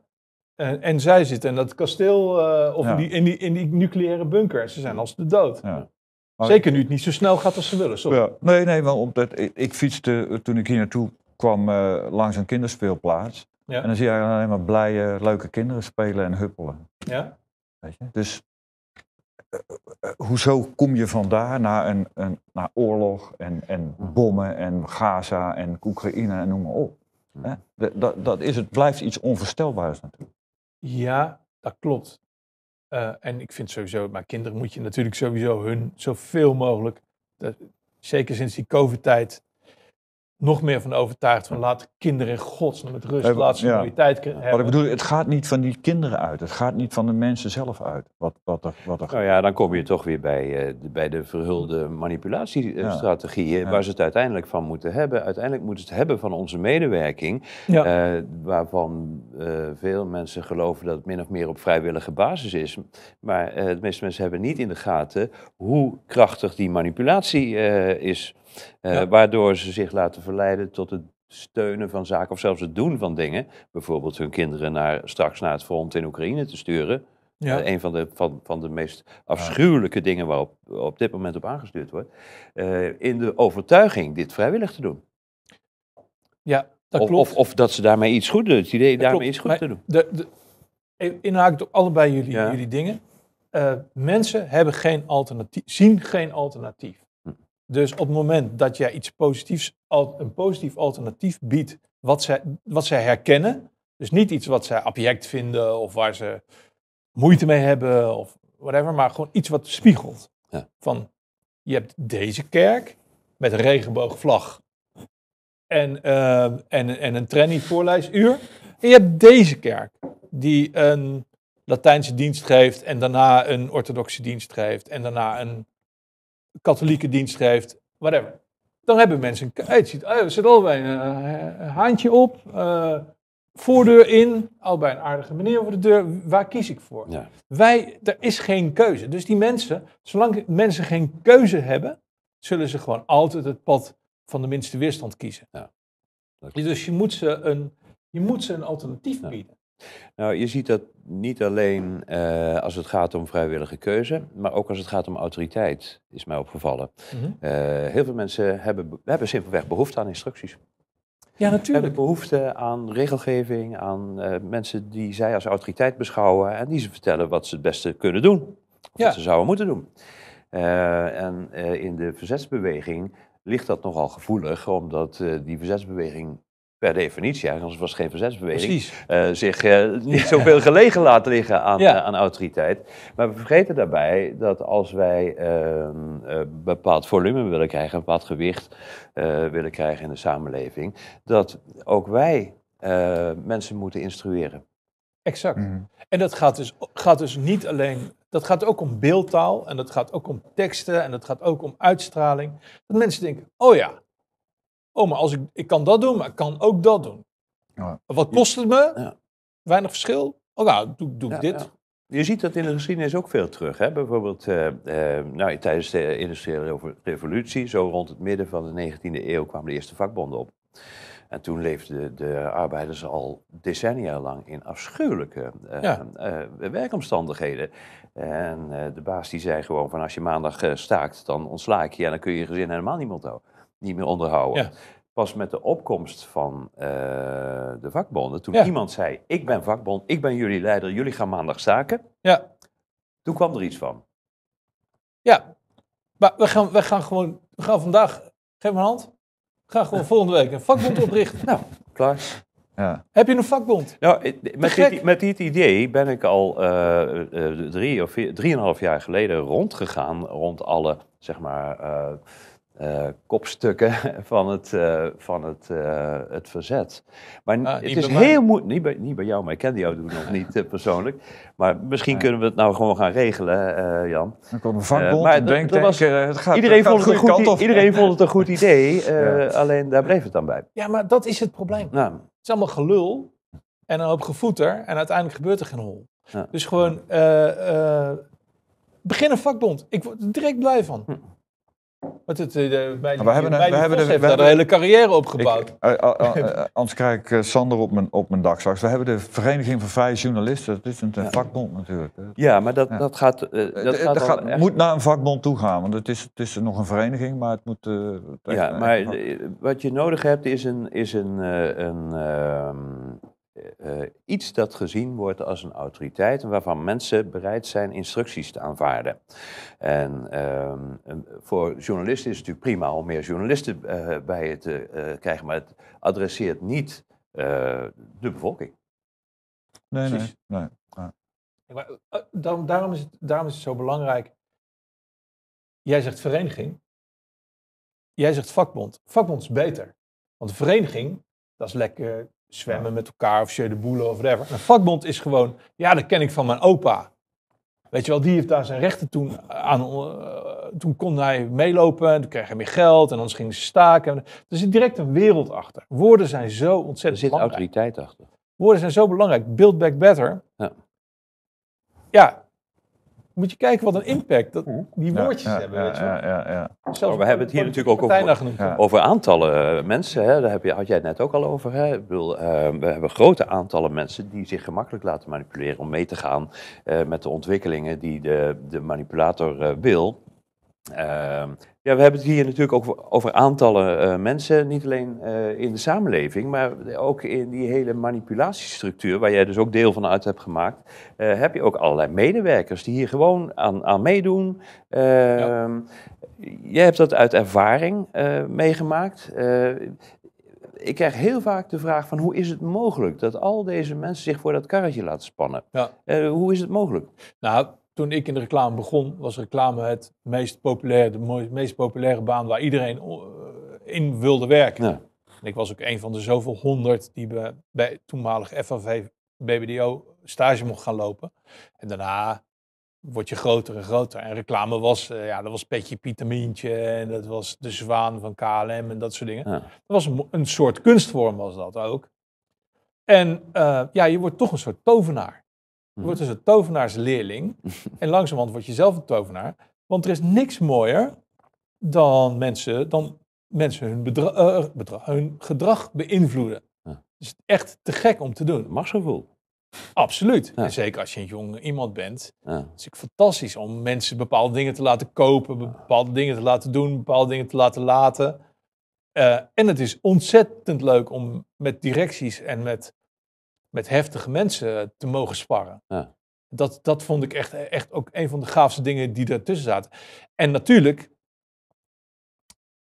[SPEAKER 3] En, en zij zitten in dat kasteel eh, of in, die, in, die, in die nucleaire bunker. Ze zijn als de dood. Ja. Zeker nu het niet zo snel gaat als ze willen. Sorry. Ja.
[SPEAKER 2] Nee, nee, want omdat ik, fietste eh, toen ik hier naartoe kwam eh, langs een kinderspeelplaats. En dan zie je alleen maar blije, leuke kinderen spelen en huppelen. Ja. Weet je? Dus hoezo kom je vandaar naar, een, een, naar oorlog en, en hm. bommen en Gaza en Oekraïne en noem maar op? Dat, dat is, het blijft iets onvoorstelbaars natuurlijk.
[SPEAKER 3] Ja, dat klopt. Eh, en ik vind sowieso, maar kinderen moet je natuurlijk sowieso hun zoveel mogelijk, zeker sinds die COVID-tijd, nog meer van overtuigd van laat kinderen gods godsnaam met rust, laten. laat ze ja. hebben. Wat ik bedoel, het
[SPEAKER 2] gaat niet van die kinderen uit, het gaat niet van de mensen zelf uit. Wat, wat er, wat er... Nou ja, dan kom je toch
[SPEAKER 1] weer bij, eh, de, bij de verhulde manipulatiestrategieën, eh, waar ze het uiteindelijk van moeten hebben. Uiteindelijk moeten ze het hebben van onze medewerking, eh, waarvan veel mensen geloven dat het min of meer op vrijwillige basis is. Maar de meeste mensen hebben niet in de gaten hoe krachtig die manipulatie is. Eh, waardoor ze zich laten verleiden tot het steunen van zaken of zelfs het doen van dingen. Bijvoorbeeld hun kinderen naar, straks naar het front in Oekraïne te sturen. Ja. Eh, een van de, van, van de meest afschuwelijke dingen waarop op dit moment op aangestuurd wordt. Eh, in de overtuiging dit vrijwillig te doen.
[SPEAKER 3] Ja, dat of, klopt. Of, of,
[SPEAKER 1] dat ze daarmee iets goed doen. Het idee daarmee iets goed te doen.
[SPEAKER 3] De, de, allebei jullie, jullie dingen. mensen hebben geen alternatief, zien geen alternatief. Dus op het moment dat jij iets positiefs, een positief alternatief biedt, wat zij, wat zij herkennen, dus niet iets wat zij abject vinden of waar ze moeite mee hebben of whatever, maar gewoon iets wat spiegelt. Ja. Van je hebt deze kerk met een regenboogvlag en, ehm, en, en een training voorlijstuur. En je hebt deze kerk die een Latijnse dienst geeft en daarna een orthodoxe dienst geeft en daarna een katholieke dienst geeft, whatever. Dan hebben mensen een keuze. Er zit allebei een haantje op, eh, voordeur in, allebei oh, een aardige meneer voor de deur. Waar kies ik voor? Wij, er is geen keuze. Dus die mensen, zolang mensen geen keuze hebben, zullen ze gewoon altijd het pad van de minste weerstand kiezen. Ja. Dus je moet ze een, je moet ze een alternatief bieden.
[SPEAKER 1] Nou, je ziet dat niet alleen eh, als het gaat om vrijwillige keuze, maar ook als het gaat om autoriteit, is mij opgevallen. Mhm. Eh, heel veel mensen hebben, hebben simpelweg behoefte aan instructies. Ja, natuurlijk. Hebben behoefte aan regelgeving, aan eh, mensen die zij als autoriteit beschouwen en die ze vertellen wat ze het beste kunnen doen. Of wat ze zouden moeten doen. en in de verzetsbeweging ligt dat nogal gevoelig, omdat die verzetsbeweging per definitie, anders was het geen verzetsbeweging, uh, zich eh, niet zoveel gelegen laat liggen aan, eh, aan, autoriteit. Maar we vergeten daarbij dat als wij een ehm, bepaald volume willen krijgen, een bepaald gewicht willen krijgen in de samenleving, dat ook wij mensen moeten instrueren.
[SPEAKER 3] Exact. Mhm. En dat gaat dus, gaat dus niet alleen. Dat gaat ook om beeldtaal en dat gaat ook om teksten en dat gaat ook om uitstraling. Dat mensen denken: oh ja, Oh, maar als ik, ik kan dat doen, maar ik kan ook dat doen. Ja. Wat kost het me? Ja. Weinig verschil. Oh, nou, doe, doe ik dit.
[SPEAKER 1] Je ziet dat in de geschiedenis ook veel terug. Hè? Bijvoorbeeld eh, eh, nou, tijdens de industriële revolutie, zo rond het midden van de 19e eeuw, kwamen de eerste vakbonden op. En toen leefden de arbeiders al decennia lang in afschuwelijke eh, werkomstandigheden. En de baas die zei gewoon van als je maandag staakt, dan ontsla ik je en dan kun je je gezin helemaal niet meer houden niet meer onderhouden. Pas met de opkomst van eh, de vakbonden, toen iemand zei: Ik ben vakbond, ik ben jullie leider, jullie gaan maandag zaken. Ja. Toen kwam er iets van.
[SPEAKER 3] Ja, maar we gaan, we gaan gewoon, gaan vandaag, geef me een hand, we gaan gewoon volgende week een vakbond oprichten. nou,
[SPEAKER 1] klaar. Ja.
[SPEAKER 3] Heb je een vakbond? Nou, met, dit,
[SPEAKER 1] met dit idee ben ik al eh, eh, drie of vier, drieënhalf jaar geleden rondgegaan rond alle, zeg maar, eh, kopstukken van het, eh, van het, eh, het verzet. Maar ah, het is heel moeilijk, niet bij, niet bij jou, maar ik ken jou nog niet persoonlijk. Maar misschien kunnen we het nou gewoon gaan regelen, Jan. Dan komt een vakbond, maar denk, dat het gaat, iedereen, vond het een goed, idee. iedereen vond het een goed idee, alleen daar bleef het dan bij.
[SPEAKER 3] Ja, maar dat is het probleem. Het is allemaal gelul en een hoop gevoeter en uiteindelijk gebeurt er geen hol. Dus gewoon, begin een vakbond. Ik word er direct blij van. Hm. Wat eh, we hebben, we hebben de, een hele carrière opgebouwd.
[SPEAKER 2] Eh, eh, anders krijg ik Sander op mijn, op mijn dak straks. We hebben de Vereniging van Vrije Journalisten. Dat is een vakbond natuurlijk. Ja, maar dat, dat gaat... dat gaat, moet naar een vakbond toe gaan. Want het is, het is nog een vereniging, maar het moet... ja, maar wat je
[SPEAKER 1] nodig hebt is een... Is een, een ehm, eh, eh, iets dat gezien wordt als een autoriteit en waarvan mensen bereid zijn instructies te aanvaarden. En ehm, voor journalisten is het natuurlijk prima om meer journalisten eh, bij je te krijgen, maar het adresseert niet de bevolking.
[SPEAKER 2] Nee, nee, nee.
[SPEAKER 3] daarom, daarom, is het, daarom is het zo belangrijk. Jij zegt vereniging. Jij zegt vakbond. Vakbond is beter. Want vereniging, dat is lekker zwemmen met elkaar of je de boelen of whatever. Een vakbond is gewoon, ja, dat ken ik van mijn opa. Weet je wel, die heeft daar zijn rechten toen eh, aan. Eh, toen kon hij meelopen, en toen kreeg hij meer geld en dan ging ze staken. Er zit direct een wereld achter. Woorden zijn zo ontzettend Er zit belangrijk. autoriteit achter. Woorden zijn zo belangrijk. Build back better. Ja. ja, moet je kijken wat een impact dat, die woordjes hebben. Weet je ja, ja, ja, we hebben het hier natuurlijk ook
[SPEAKER 1] over, aantallen eh, mensen. Hè? Daar heb je, had jij het net ook al over. Hè? Ik bedoel, eh, we hebben grote aantallen mensen die zich gemakkelijk laten manipuleren om mee te gaan eh, met de ontwikkelingen die de, de manipulator wil. Ehm, ja, we hebben het hier natuurlijk ook over aantallen eh, mensen, niet alleen eh, in de samenleving, maar ook in die hele manipulatiestructuur, waar jij dus ook deel van uit hebt gemaakt, eh, heb je ook allerlei medewerkers die hier gewoon aan, aan meedoen. Ehm, jij hebt dat uit ervaring meegemaakt ik krijg heel vaak de vraag van hoe is het mogelijk dat al deze mensen zich voor dat karretje laten spannen?
[SPEAKER 3] hoe is het mogelijk? Nou, toen ik in de reclame begon, was reclame het meest populaire, de meest populaire baan waar iedereen eh, in wilde werken. ik was ook een van de zoveel honderd die bij, bij toenmalig FAV BBDO stage mocht gaan lopen. En daarna word je groter en groter. En reclame was, eh, ja, dat was Petje Pietamintje, en dat was de zwaan van KLM en dat soort dingen. Dat was een, soort kunstvorm was dat ook. En eh, ja, je wordt toch een soort tovenaar. Je wordt mhm. dus een tovenaarsleerling. en langzamerhand word je zelf een tovenaar. Want er is niks mooier dan mensen, dan mensen hun, eh, gedrag beïnvloeden. Dus het is echt te gek om te doen. Machtsgevoel. Absoluut. En zeker als je een jong iemand bent. is Het fantastisch om mensen bepaalde dingen te laten kopen, bepaalde dingen te laten doen, bepaalde dingen te laten laten. Eh, en het is ontzettend leuk om met directies en met met heftige mensen te mogen sparren. Ja. Dat, dat vond ik echt, echt ook een van de gaafste dingen die ertussen zaten. En natuurlijk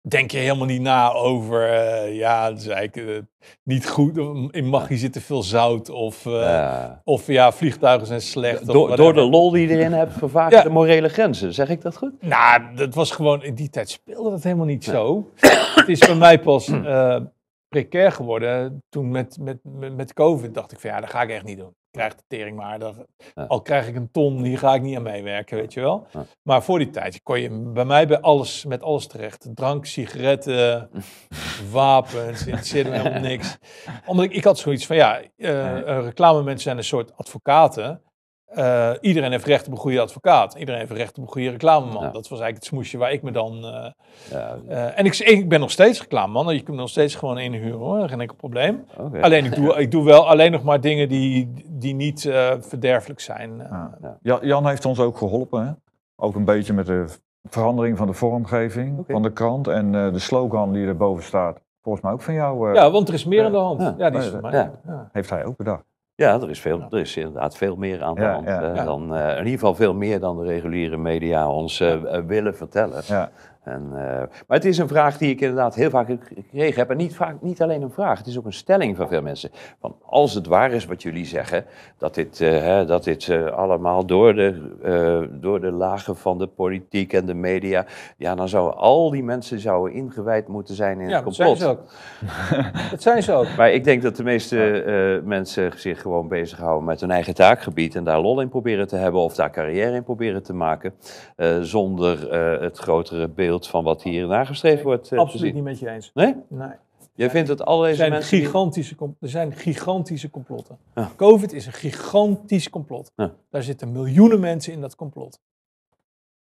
[SPEAKER 3] denk je helemaal niet na over, eh, ja, dat is eigenlijk eh, niet goed. In magie zit te veel zout of, eh, ja. of ja, vliegtuigen zijn slecht. door de lol die je erin hebt vervaak ja. de morele grenzen, zeg ik dat goed? Nou, dat was gewoon, in die tijd speelde dat helemaal niet zo. het is voor mij pas precair geworden toen met, met, met, COVID. Dacht ik van ja, dat ga ik echt niet doen. Ik krijg de tering maar. Dat, Al krijg ik een ton, hier ga ik niet aan meewerken, weet je wel. Maar voor die tijd kon je bij mij bij alles, met alles terecht. Drank, sigaretten, wapens, interesseerde me helemaal niks. Omdat ik, ik had zoiets van ja, eh, eh, reclame mensen zijn een soort advocaten. Eh, iedereen heeft recht op een goede advocaat. Iedereen heeft recht op een goede reclameman. Dat was eigenlijk het smoesje waar ik me dan. Eh, ja. Eh, en ik, ik, ben nog steeds reclameman. Dus je kunt me nog steeds gewoon inhuren hoor. Geen enkel probleem. Alleen ik doe, ik doe wel alleen nog maar dingen die, die niet verderfelijk zijn.
[SPEAKER 2] Ja. Jan heeft ons ook geholpen. Hè? Ook een beetje met de verandering van de vormgeving van de krant. En de slogan die er boven staat. Volgens mij ook van jou. ja, want er is meer aan de hand. Ja, is van mij. Heeft hij ook bedacht.
[SPEAKER 1] Ja, er is, veel, er is inderdaad veel meer aan de hand. Eh, dan, eh, in ieder geval veel meer dan de reguliere media ons eh, willen vertellen. En, eh, maar het is een vraag die ik inderdaad heel vaak gekregen heb. En niet, vaak, niet alleen een vraag, het is ook een stelling van veel mensen. Van als het waar is wat jullie zeggen, dat dit, uh, hè, dat dit eh, allemaal door de, door de lagen van de politiek en de media. Ja, dan zouden al die mensen zouden ingewijd moeten zijn in het complot. Dat zijn ze ook. dat zijn ze ook. Maar ik denk dat de meeste mensen zich gewoon bezighouden met hun eigen taakgebied. En daar lol in proberen te hebben of daar carrière in proberen te maken. zonder het grotere beeld beeld van wat hier nagestreefd wordt. Eh, absoluut niet met je eens. Nee? Nee. Jij vindt dat al deze er zijn mensen...
[SPEAKER 3] Gigantische, Er zijn gigantische complotten. COVID is een gigantisch complot. Daar zitten miljoenen mensen in dat complot.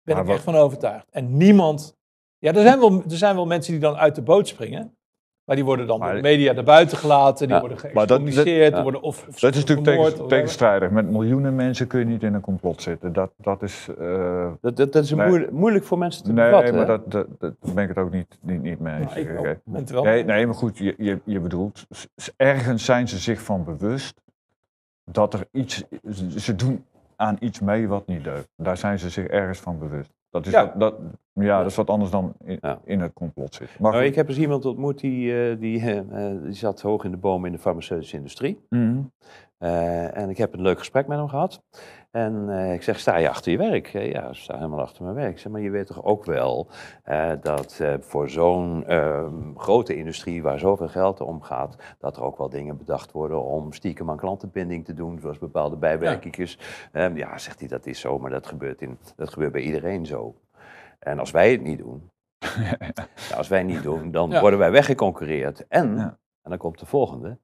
[SPEAKER 3] Daar ben ik echt van overtuigd. En niemand... Ja, er zijn, wel, er zijn wel mensen die dan uit de boot springen. Maar die worden dan door de media naar buiten gelaten, die worden geëxcommuniceerd, worden of, of Dat is natuurlijk tegenstrijdig.
[SPEAKER 2] Met miljoenen mensen kun je niet in een complot zitten. Dat, dat is... Eh, dat, dat, is moeilijk,
[SPEAKER 1] voor mensen te nee, Nee, maar dat,
[SPEAKER 2] dat, ben ik het ook niet, niet, niet mee nou, eens. nee, nee, maar goed, je, je, je bedoelt, ergens zijn ze zich van bewust dat er iets... Ze doen aan iets mee wat niet deugt. Daar zijn ze zich ergens van bewust. Dat is, ja. dat, ja, dat is wat anders dan in, het complot zit. Maar nou,
[SPEAKER 1] ik heb eens dus iemand ontmoet die, eh, die, eh, eh, die, zat hoog in de boom in de farmaceutische industrie. Mhm. Eh, en ik heb een leuk gesprek met hem gehad. En eh, ik zeg, sta je achter je werk? ja, ik sta helemaal achter mijn werk. zeg, maar je weet toch ook wel eh, dat voor zo'n ehm, grote industrie waar zoveel geld om gaat, dat er ook wel dingen bedacht worden om stiekem aan klantenbinding te doen, zoals bepaalde bijwerkingjes. Ja. Ehm, ja, zegt hij, dat is zo, maar dat gebeurt, in, dat gebeurt bij iedereen zo. En als wij het niet doen, ja, als wij niet doen, dan worden wij weggeconcurreerd. En, en dan komt de volgende,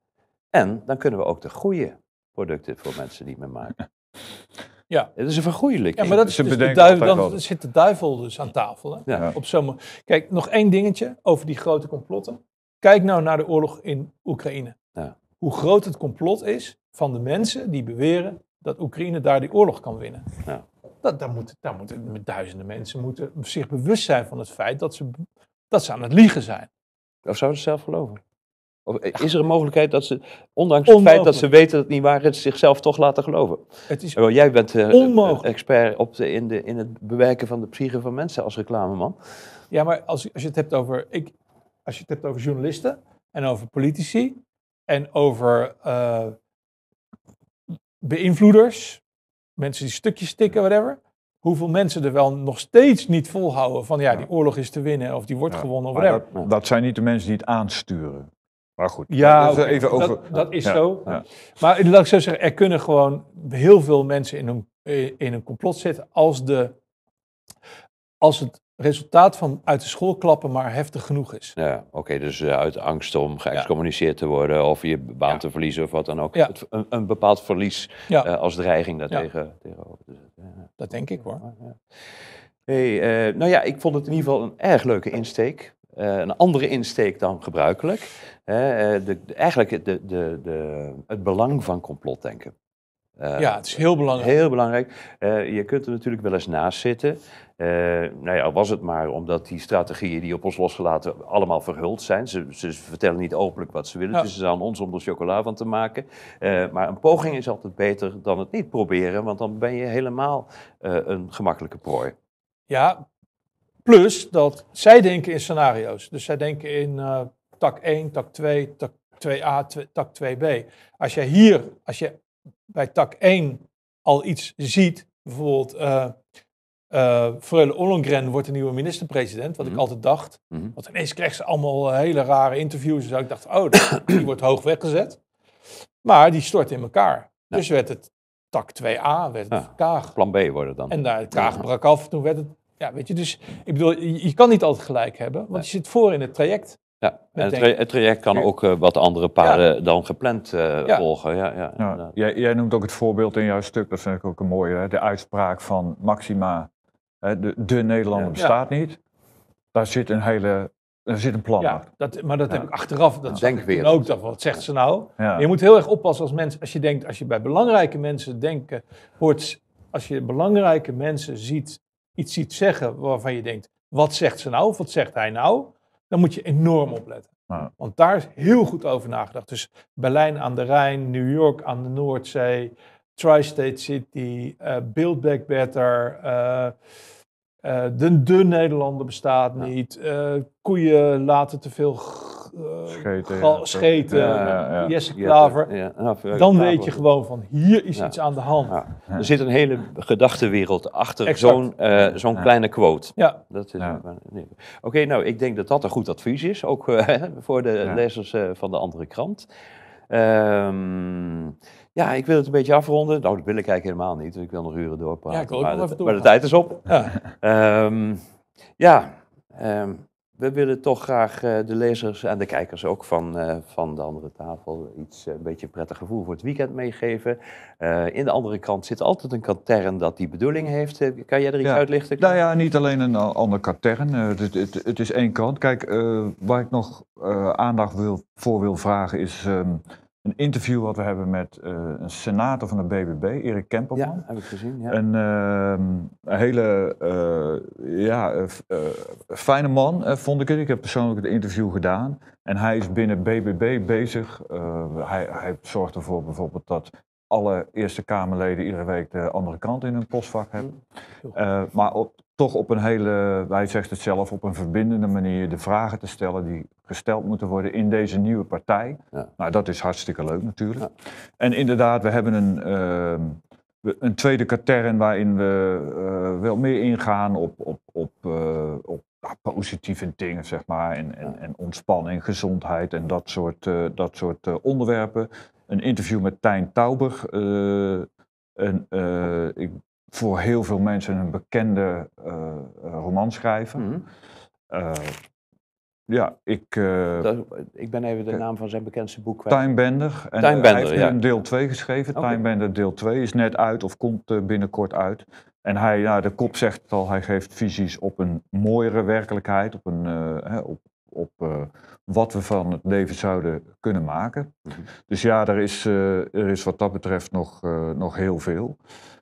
[SPEAKER 1] en dan kunnen we ook de goede producten voor mensen die meer maken. Ja. Het is een vergoeilijking. Ja, maar dat is, dus de dan
[SPEAKER 3] zit de duivel dus aan tafel. Hè? Ja. Op zo'n Kijk, nog één dingetje over die grote complotten. Kijk nou naar de oorlog in Oekraïne. Ja. Hoe groot het complot is van de mensen die beweren dat Oekraïne daar die oorlog kan winnen. Ja. Dat, daar moeten, daar moeten met duizenden mensen moeten zich bewust zijn van het feit dat ze, dat ze aan het liegen zijn.
[SPEAKER 1] Of zouden ze zelf geloven? Eh, is er een mogelijkheid dat ze, ondanks het feit dat ze weten dat het niet waar is, zichzelf toch laten geloven? jij bent uh, expert op de, in, de, in het bewerken van de psyche van mensen als reclameman.
[SPEAKER 3] Ja, maar als, als, je, het hebt over, ik, als je het hebt over journalisten en over politici en over eh, beïnvloeders, mensen die stukjes tikken, whatever. Hoeveel mensen er wel nog steeds niet volhouden van ja, die oorlog is te winnen of die wordt gewonnen of whatever.
[SPEAKER 2] Dat, dat, zijn niet de mensen die het aansturen. Maar goed, ja, dat, even over... dat, is zo.
[SPEAKER 3] Maar laat ik zo zeggen, er kunnen gewoon heel veel mensen in een, eh, in een complot zitten als, de, als het resultaat van uit de school klappen maar heftig genoeg is.
[SPEAKER 1] Ja, oké, dus eh, uit angst om geëxcommuniceerd te worden of je baan te verliezen of wat dan ook. een, een, bepaald verlies eh, als dreiging daartegen. Tegenover.
[SPEAKER 3] Dat denk ik hoor.
[SPEAKER 1] Hey, nou ja, ik vond het in ieder geval een erg leuke insteek. Eh, een andere insteek dan gebruikelijk. Eh, de, eigenlijk de, de, het belang van complotdenken. Uh, ja, het is heel belangrijk. Heel belangrijk. je kunt er natuurlijk wel eens naast zitten. Uh, nou ja, was het maar omdat die strategieën die op ons losgelaten allemaal verhuld zijn. Ze, ze vertellen niet openlijk wat ze willen. Ja. Dus het is dus aan ons om er chocola van te maken. maar een poging is altijd beter dan het niet proberen, want dan ben je helemaal een gemakkelijke prooi.
[SPEAKER 3] Ja, Plus dat zij denken in scenario's. Dus zij denken in eh, tak 1, tak 2, tak 2a, tak 2b. Als je hier, als je bij tak 1 al iets ziet, bijvoorbeeld uh, uh, Freule Ollongren wordt de nieuwe minister-president, wat ik mhm. altijd dacht. Mhm. Want ineens kreeg ze allemaal hele rare interviews. Dus ik dacht, oh, die wordt hoog weggezet. Maar die stort in elkaar. Dus werd het tak 2a, werd het ja, Kaag. Plan B worden dan. En daar, Kaag brak af, toen werd het ja, weet je, dus ik bedoel, je, kan niet altijd gelijk hebben, want je zit voor in het traject. Ja, en het, traject kan
[SPEAKER 1] ook eh, wat andere paren dan gepland eh, volgen. Ja, ja,
[SPEAKER 2] ja. Jij, noemt ook het voorbeeld in jouw stuk, dat vind ik ook een mooie, hè? de uitspraak van Maxima, hè? De, de, Nederlander bestaat niet. Daar zit een hele, daar zit een plan ja,
[SPEAKER 3] dat, maar dat heb ik achteraf, dat denk ik weer. ook, dat, wat zegt ze nou? Je moet heel erg oppassen als mens, als je denkt, als je bij belangrijke mensen denken, hoort, als je belangrijke mensen ziet iets ziet zeggen waarvan je denkt, wat zegt ze nou of wat zegt hij nou, dan moet je enorm opletten. Ja. Want daar is heel goed over nagedacht. Dus Berlijn aan de Rijn, New York aan de Noordzee, Tri-State City, uh, Build Back Better. Eh, eh, de, de Nederlander bestaat niet. koeien laten te veel
[SPEAKER 2] eh,
[SPEAKER 1] scheten, ja. Eh, ja, ja, Jesse Klaver. Nou, dan weet je
[SPEAKER 3] gewoon van hier is iets aan de hand.
[SPEAKER 1] Er zit een hele gedachtenwereld achter zo'n uh, kleine quote. Ja. Dat is. Oké, nou ik denk dat dat een goed advies is, ook voor de lezers van de andere krant. Ehm, ja, ik wil het een beetje afronden. Nou, dat wil ik eigenlijk helemaal niet. ik wil nog uren doorpraten. Ja, ik wil ook maar, nog even Maar de tijd is op. Ja, ehm, ja ehm, we willen toch graag eh, de lezers en de kijkers ook van, eh, van de andere tafel iets eh, een beetje prettig gevoel voor het weekend meegeven. Uh, in de andere kant zit altijd een katern dat die bedoeling heeft. Kan jij er iets ja.
[SPEAKER 2] uitlichten? Nou ja, niet alleen een ander katern. het, het, is één kant. Kijk, waar ik nog aandacht wil, voor wil vragen is. Ehm, een interview wat we hebben met eh, een senator van de BBB, Erik Kemperman. Ja, heb ik gezien. Ja. Ehm, een, hele eh, ja, eh, fijne man, vond ik het. Ik heb persoonlijk het interview gedaan. En hij is binnen BBB bezig. hij, hij zorgt ervoor bijvoorbeeld dat alle Eerste Kamerleden iedere week de andere kant in hun postvak hebben. Mm. maar op, toch op een hele, wij zegt het zelf, op een verbindende manier de vragen te stellen die gesteld moeten worden in deze nieuwe partij. Maar Nou, dat is hartstikke leuk natuurlijk. En inderdaad, we hebben een, ehm, een tweede katern waarin we eh, wel meer ingaan op, op, op, eh, op nou, positieve dingen, zeg maar. En, en, en, ontspanning, gezondheid en dat soort, eh, dat soort onderwerpen. Een interview met Tijn Tauber. En ik voor heel veel mensen een bekende uh, eh, eh, romanschrijver. Mhm. Eh, ja, ik... ik ben even
[SPEAKER 1] de naam van zijn bekendste boek kwijt. En hij heeft ja. een
[SPEAKER 2] deel 2 geschreven. Okay. deel 2 is net uit of komt binnenkort uit. En hij, nou, de kop zegt het al, hij geeft visies op een mooiere werkelijkheid, op, een, hè, op, op wat we van het leven zouden kunnen maken. Mhm. Dus ja, er is, er is wat dat betreft nog, nog heel veel.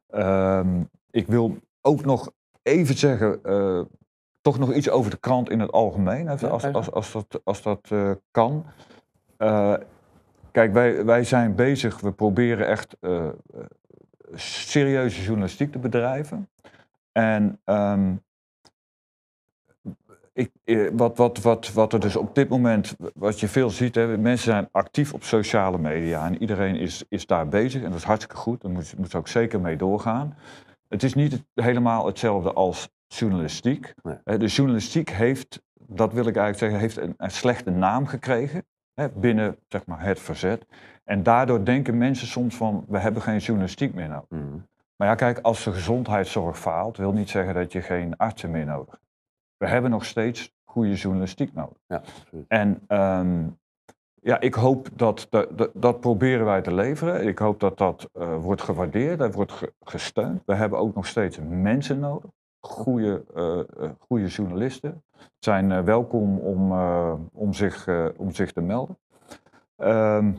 [SPEAKER 2] Ehm, ik wil ook nog even zeggen, eh, toch nog iets over de krant in het algemeen, als, als, als, dat, als dat eh, kan. Eh, kijk, wij, wij zijn bezig, we proberen echt serieuze journalistiek te bedrijven. En ehm, ik, eh, wat, wat, wat, wat er dus op dit moment, wat je veel ziet, hè, mensen zijn actief op sociale media en iedereen is, is daar bezig en dat is hartstikke goed, daar moet, moet ook zeker mee doorgaan. Het is niet helemaal hetzelfde als journalistiek. De journalistiek heeft, dat wil ik eigenlijk zeggen, heeft een, slechte naam gekregen hè, binnen zeg maar, het verzet. En daardoor denken mensen soms van, we hebben geen journalistiek meer nodig. Mhm. Maar ja, kijk, als de gezondheidszorg faalt, wil niet zeggen dat je geen artsen meer nodig hebt we hebben nog steeds goede journalistiek nodig. Ja, en ehm, ja, ik hoop dat, dat, dat, proberen wij te leveren. Ik hoop dat dat eh, wordt gewaardeerd, dat wordt gesteund. We hebben ook nog steeds mensen nodig, goede, uh, eh, eh, goede journalisten. zijn welkom om, om, zich, om zich te melden. Ehm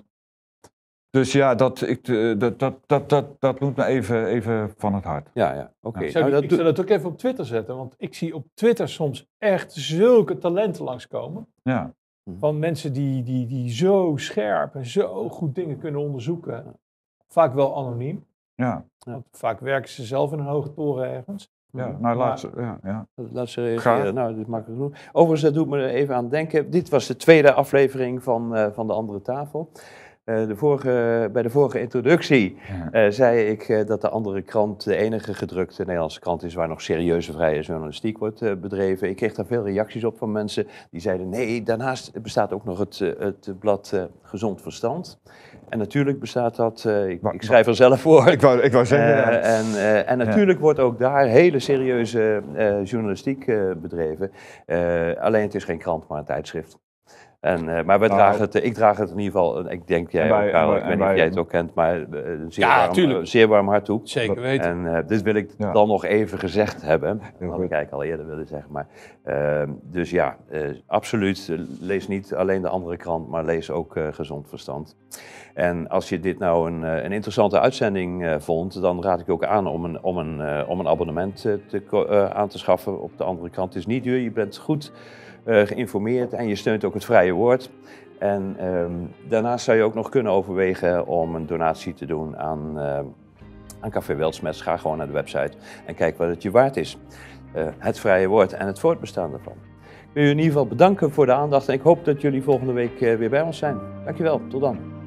[SPEAKER 2] dus ja, dat, ik, eh, dat, dat, dat, dat, dat doet me even, even van het hart. Ja, ja. oké. Okay. Nou, nou, ik, zou dat
[SPEAKER 3] ook even op Twitter zetten, want ik zie op Twitter soms echt zulke talenten langskomen. Ja. Mhm. Van mensen die, die, die zo scherp en zo goed dingen kunnen onderzoeken. Vaak wel anoniem. Ja. Want vaak werken ze zelf in een hoge toren ergens. Ja, mhm. nou, laat
[SPEAKER 1] ze, ja, ja. Laat ze reageren. Nou, dit is makkelijk genoeg. Overigens, dat doet me even aan denken. Dit was de tweede aflevering van, eh, van De Andere Tafel. Eh, de vorige, bij de vorige introductie eh, zei ik eh, dat de andere krant de enige gedrukte Nederlandse krant is waar nog serieuze vrije journalistiek wordt bedreven. Ik kreeg daar veel reacties op van mensen die zeiden nee, daarnaast bestaat ook nog het, het blad Gezond Verstand. En natuurlijk bestaat dat, ik, ik, schrijf er zelf voor. Ik wou, ik wou zeggen. en, en natuurlijk wordt ook daar hele serieuze journalistiek bedreven. alleen het is geen krant, maar een tijdschrift. En, eh, maar we nou, dragen het, eh, ik draag het in ieder geval, eh, ik denk jij ook, ik weet niet of jij het ook kent, maar een zeer, ja, warm, zeer warm hart toe. Zeker weten. En dit wil ik dan nog even gezegd hebben. Wat had ik eigenlijk al eerder wilde zeggen. Maar, ehm, dus ja, absoluut, lees niet alleen de andere krant, maar lees ook Gezond Verstand. En als je dit nou een, een interessante uitzending vond, dan raad ik ook aan om een, om een, om een abonnement te, aan te schaffen op de andere krant. Het is niet duur, je bent goed eh, geïnformeerd en je steunt ook het vrije woord. En ehm, daarnaast zou je ook nog kunnen overwegen om een donatie te doen aan, eh, aan Café Weltsmets. Ga gewoon naar de website en kijk wat het je waard is. Eh, het vrije woord en het voortbestaan daarvan. Ik wil jullie in ieder geval bedanken voor de aandacht en ik hoop dat jullie volgende week weer bij ons zijn. Dankjewel, tot dan.